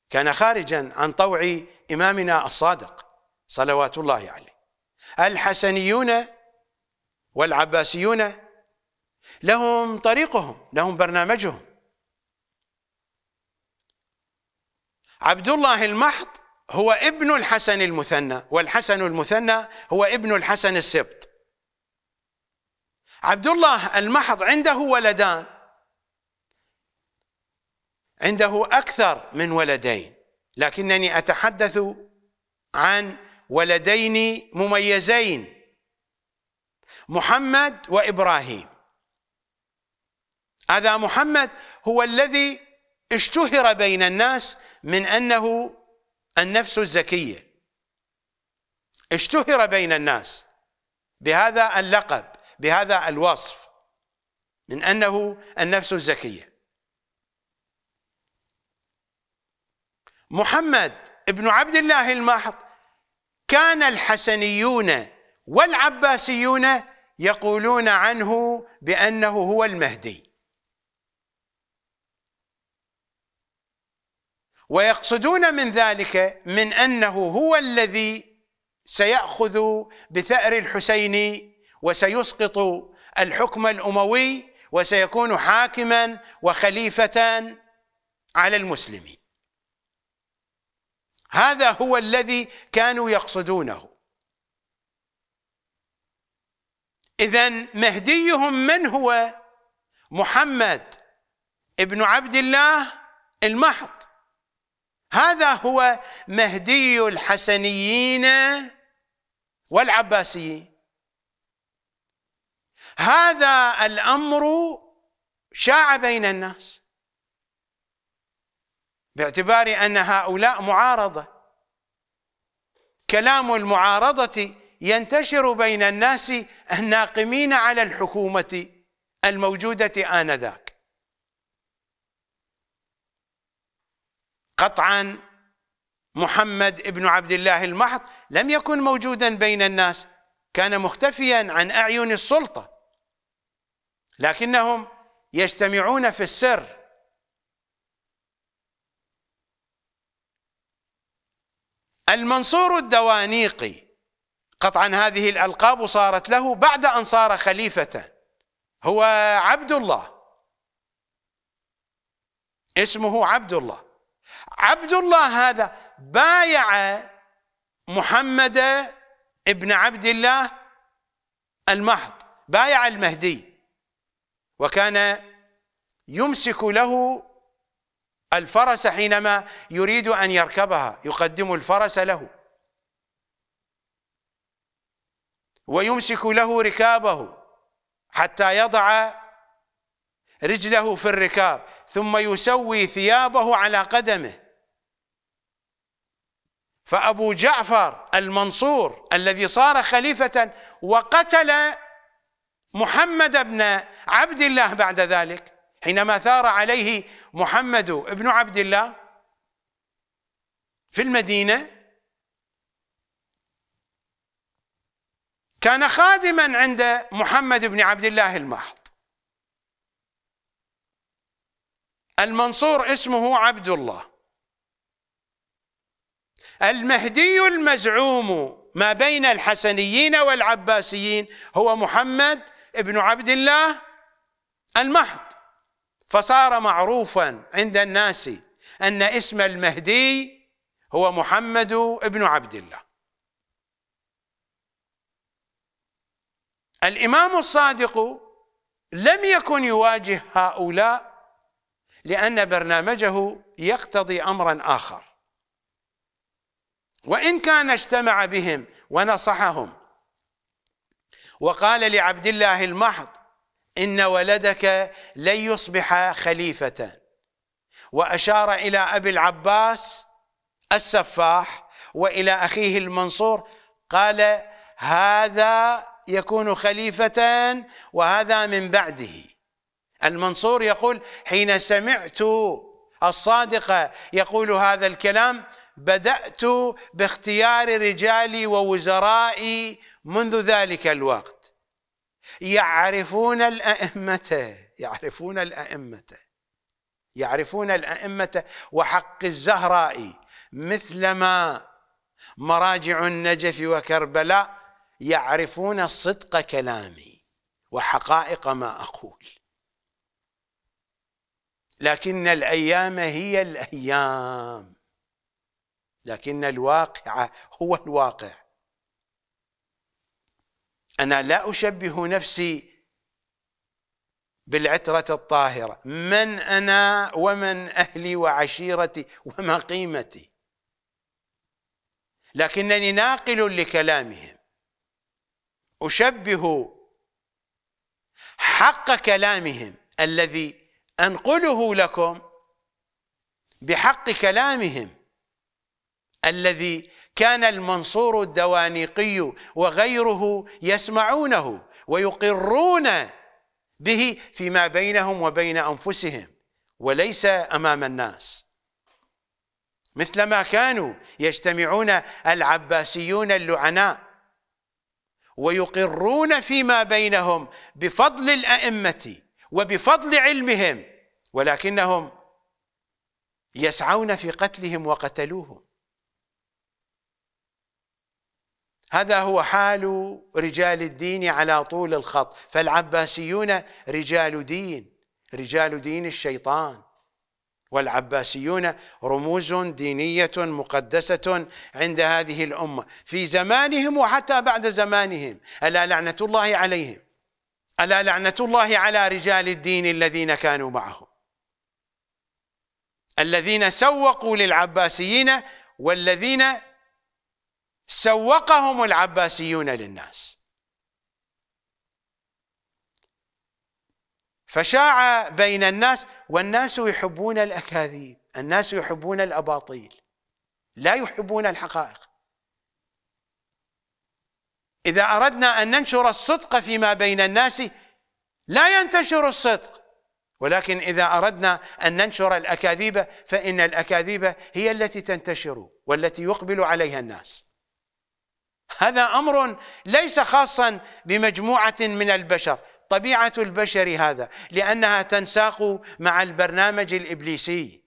كان خارجا عن طوع إمامنا الصادق صلوات الله عليه الحسنيون والعباسيون لهم طريقهم لهم برنامجهم عبد الله المحض هو ابن الحسن المثنى والحسن المثنى هو ابن الحسن السبط عبد الله المحض عنده ولدان عنده أكثر من ولدين لكنني أتحدث عن ولدين مميزين محمد وإبراهيم هذا محمد هو الذي اشتهر بين الناس من أنه النفس الزكية اشتهر بين الناس بهذا اللقب بهذا الوصف من أنه النفس الزكية محمد بن عبد الله المحض كان الحسنيون والعباسيون يقولون عنه بأنه هو المهدي ويقصدون من ذلك من أنه هو الذي سيأخذ بثأر الحسين وسيسقط الحكم الأموي وسيكون حاكما وخليفة على المسلمين هذا هو الذي كانوا يقصدونه إذا مهديهم من هو محمد ابن عبد الله المحض هذا هو مهدي الحسنيين والعباسيين هذا الأمر شاع بين الناس باعتبار أن هؤلاء معارضة كلام المعارضة ينتشر بين الناس الناقمين على الحكومة الموجودة آنذاك قطعا محمد ابن عبد الله المحض لم يكن موجودا بين الناس كان مختفيا عن أعين السلطة لكنهم يجتمعون في السر المنصور الدوانيقي قطعا هذه الألقاب صارت له بعد أن صار خليفة هو عبد الله اسمه عبد الله عبد الله هذا بايع محمد ابن عبد الله المحض بايع المهدي وكان يمسك له الفرس حينما يريد أن يركبها يقدم الفرس له ويمسك له ركابه حتى يضع رجله في الركاب ثم يسوي ثيابه على قدمه فأبو جعفر المنصور الذي صار خليفة وقتل محمد بن عبد الله بعد ذلك حينما ثار عليه محمد بن عبد الله في المدينه كان خادما عند محمد بن عبد الله المحض المنصور اسمه عبد الله المهدي المزعوم ما بين الحسنيين والعباسيين هو محمد بن عبد الله المحض فصار معروفا عند الناس أن اسم المهدي هو محمد بن عبد الله الإمام الصادق لم يكن يواجه هؤلاء لأن برنامجه يقتضي أمرا آخر وإن كان اجتمع بهم ونصحهم وقال لعبد الله المحض إن ولدك لن يصبح خليفة وأشار إلى أبي العباس السفاح وإلى أخيه المنصور قال هذا يكون خليفة وهذا من بعده المنصور يقول حين سمعت الصادقة يقول هذا الكلام بدأت باختيار رجالي ووزرائي منذ ذلك الوقت يعرفون الأئمة يعرفون الأئمة يعرفون الأئمة وحق الزهراء مثلما مراجع النجف وكربلاء يعرفون صدق كلامي وحقائق ما أقول لكن الأيام هي الأيام لكن الواقع هو الواقع أنا لا أشبه نفسي بالعترة الطاهرة من أنا ومن أهلي وعشيرتي وما قيمتي لكنني ناقل لكلامهم أشبه حق كلامهم الذي أنقله لكم بحق كلامهم الذي كان المنصور الدوانيقي وغيره يسمعونه ويقرون به فيما بينهم وبين انفسهم وليس امام الناس مثلما كانوا يجتمعون العباسيون اللعناء ويقرون فيما بينهم بفضل الائمه وبفضل علمهم ولكنهم يسعون في قتلهم وقتلوهم هذا هو حال رجال الدين على طول الخط فالعباسيون رجال دين رجال دين الشيطان والعباسيون رموز دينية مقدسة عند هذه الأمة في زمانهم وحتى بعد زمانهم ألا لعنة الله عليهم ألا لعنة الله على رجال الدين الذين كانوا معهم الذين سوقوا للعباسيين والذين سوقهم العباسيون للناس فشاع بين الناس والناس يحبون الأكاذيب الناس يحبون الأباطيل لا يحبون الحقائق إذا أردنا أن ننشر الصدق فيما بين الناس لا ينتشر الصدق ولكن إذا أردنا أن ننشر الأكاذيب فإن الأكاذيب هي التي تنتشر والتي يقبل عليها الناس هذا امر ليس خاصا بمجموعه من البشر طبيعه البشر هذا لانها تنساق مع البرنامج الابليسي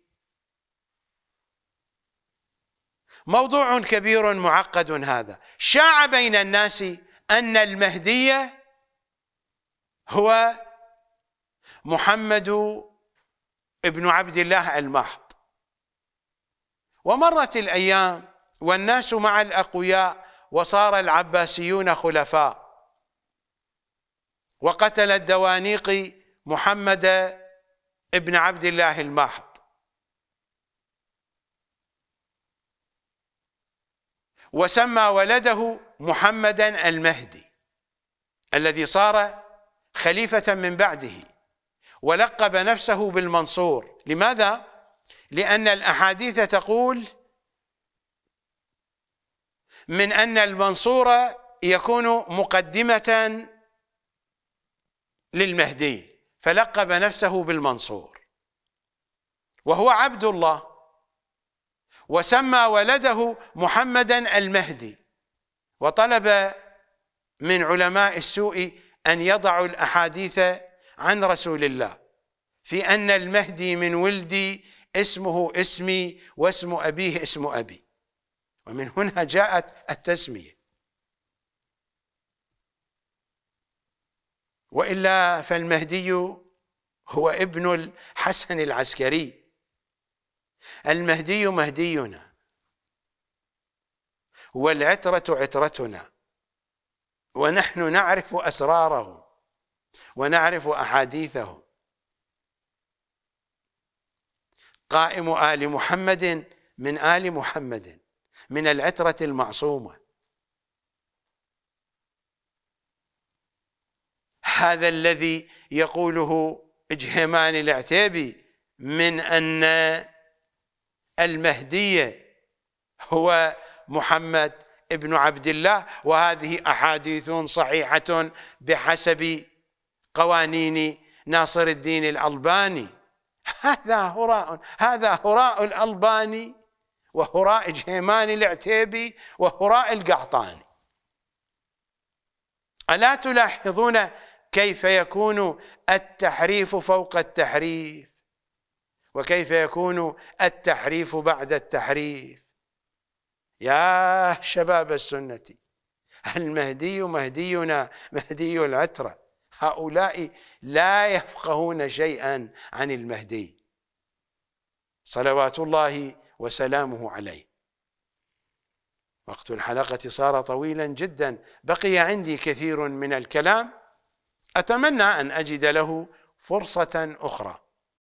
موضوع كبير معقد هذا شاع بين الناس ان المهدي هو محمد ابن عبد الله المحض ومرت الايام والناس مع الاقوياء وصار العباسيون خلفاء وقتل الدوانيقي محمد ابن عبد الله الماحض وسمى ولده محمدا المهدي الذي صار خليفة من بعده ولقب نفسه بالمنصور لماذا؟ لأن الأحاديث تقول من أن المنصور يكون مقدمة للمهدي فلقب نفسه بالمنصور وهو عبد الله وسمى ولده محمدا المهدي وطلب من علماء السوء أن يضعوا الأحاديث عن رسول الله في أن المهدي من ولدي اسمه اسمي واسم أبيه اسم أبي ومن هنا جاءت التسميه والا فالمهدي هو ابن الحسن العسكري المهدي مهدينا والعتره عترتنا ونحن نعرف اسراره ونعرف احاديثه قائم ال محمد من ال محمد من العترة المعصومة هذا الذي يقوله اجهمان العتيبي من أن المهدي هو محمد ابن عبد الله وهذه أحاديث صحيحة بحسب قوانين ناصر الدين الألباني هذا هراء هذا هراء الألباني وهراء جهيماني العتيبي وهراء القعطاني ألا تلاحظون كيف يكون التحريف فوق التحريف وكيف يكون التحريف بعد التحريف يا شباب السنة المهدي مهدينا مهدي العترة هؤلاء لا يفقهون شيئا عن المهدي صلوات الله وسلامه عليه وقت الحلقة صار طويلا جدا بقي عندي كثير من الكلام أتمنى أن أجد له فرصة أخرى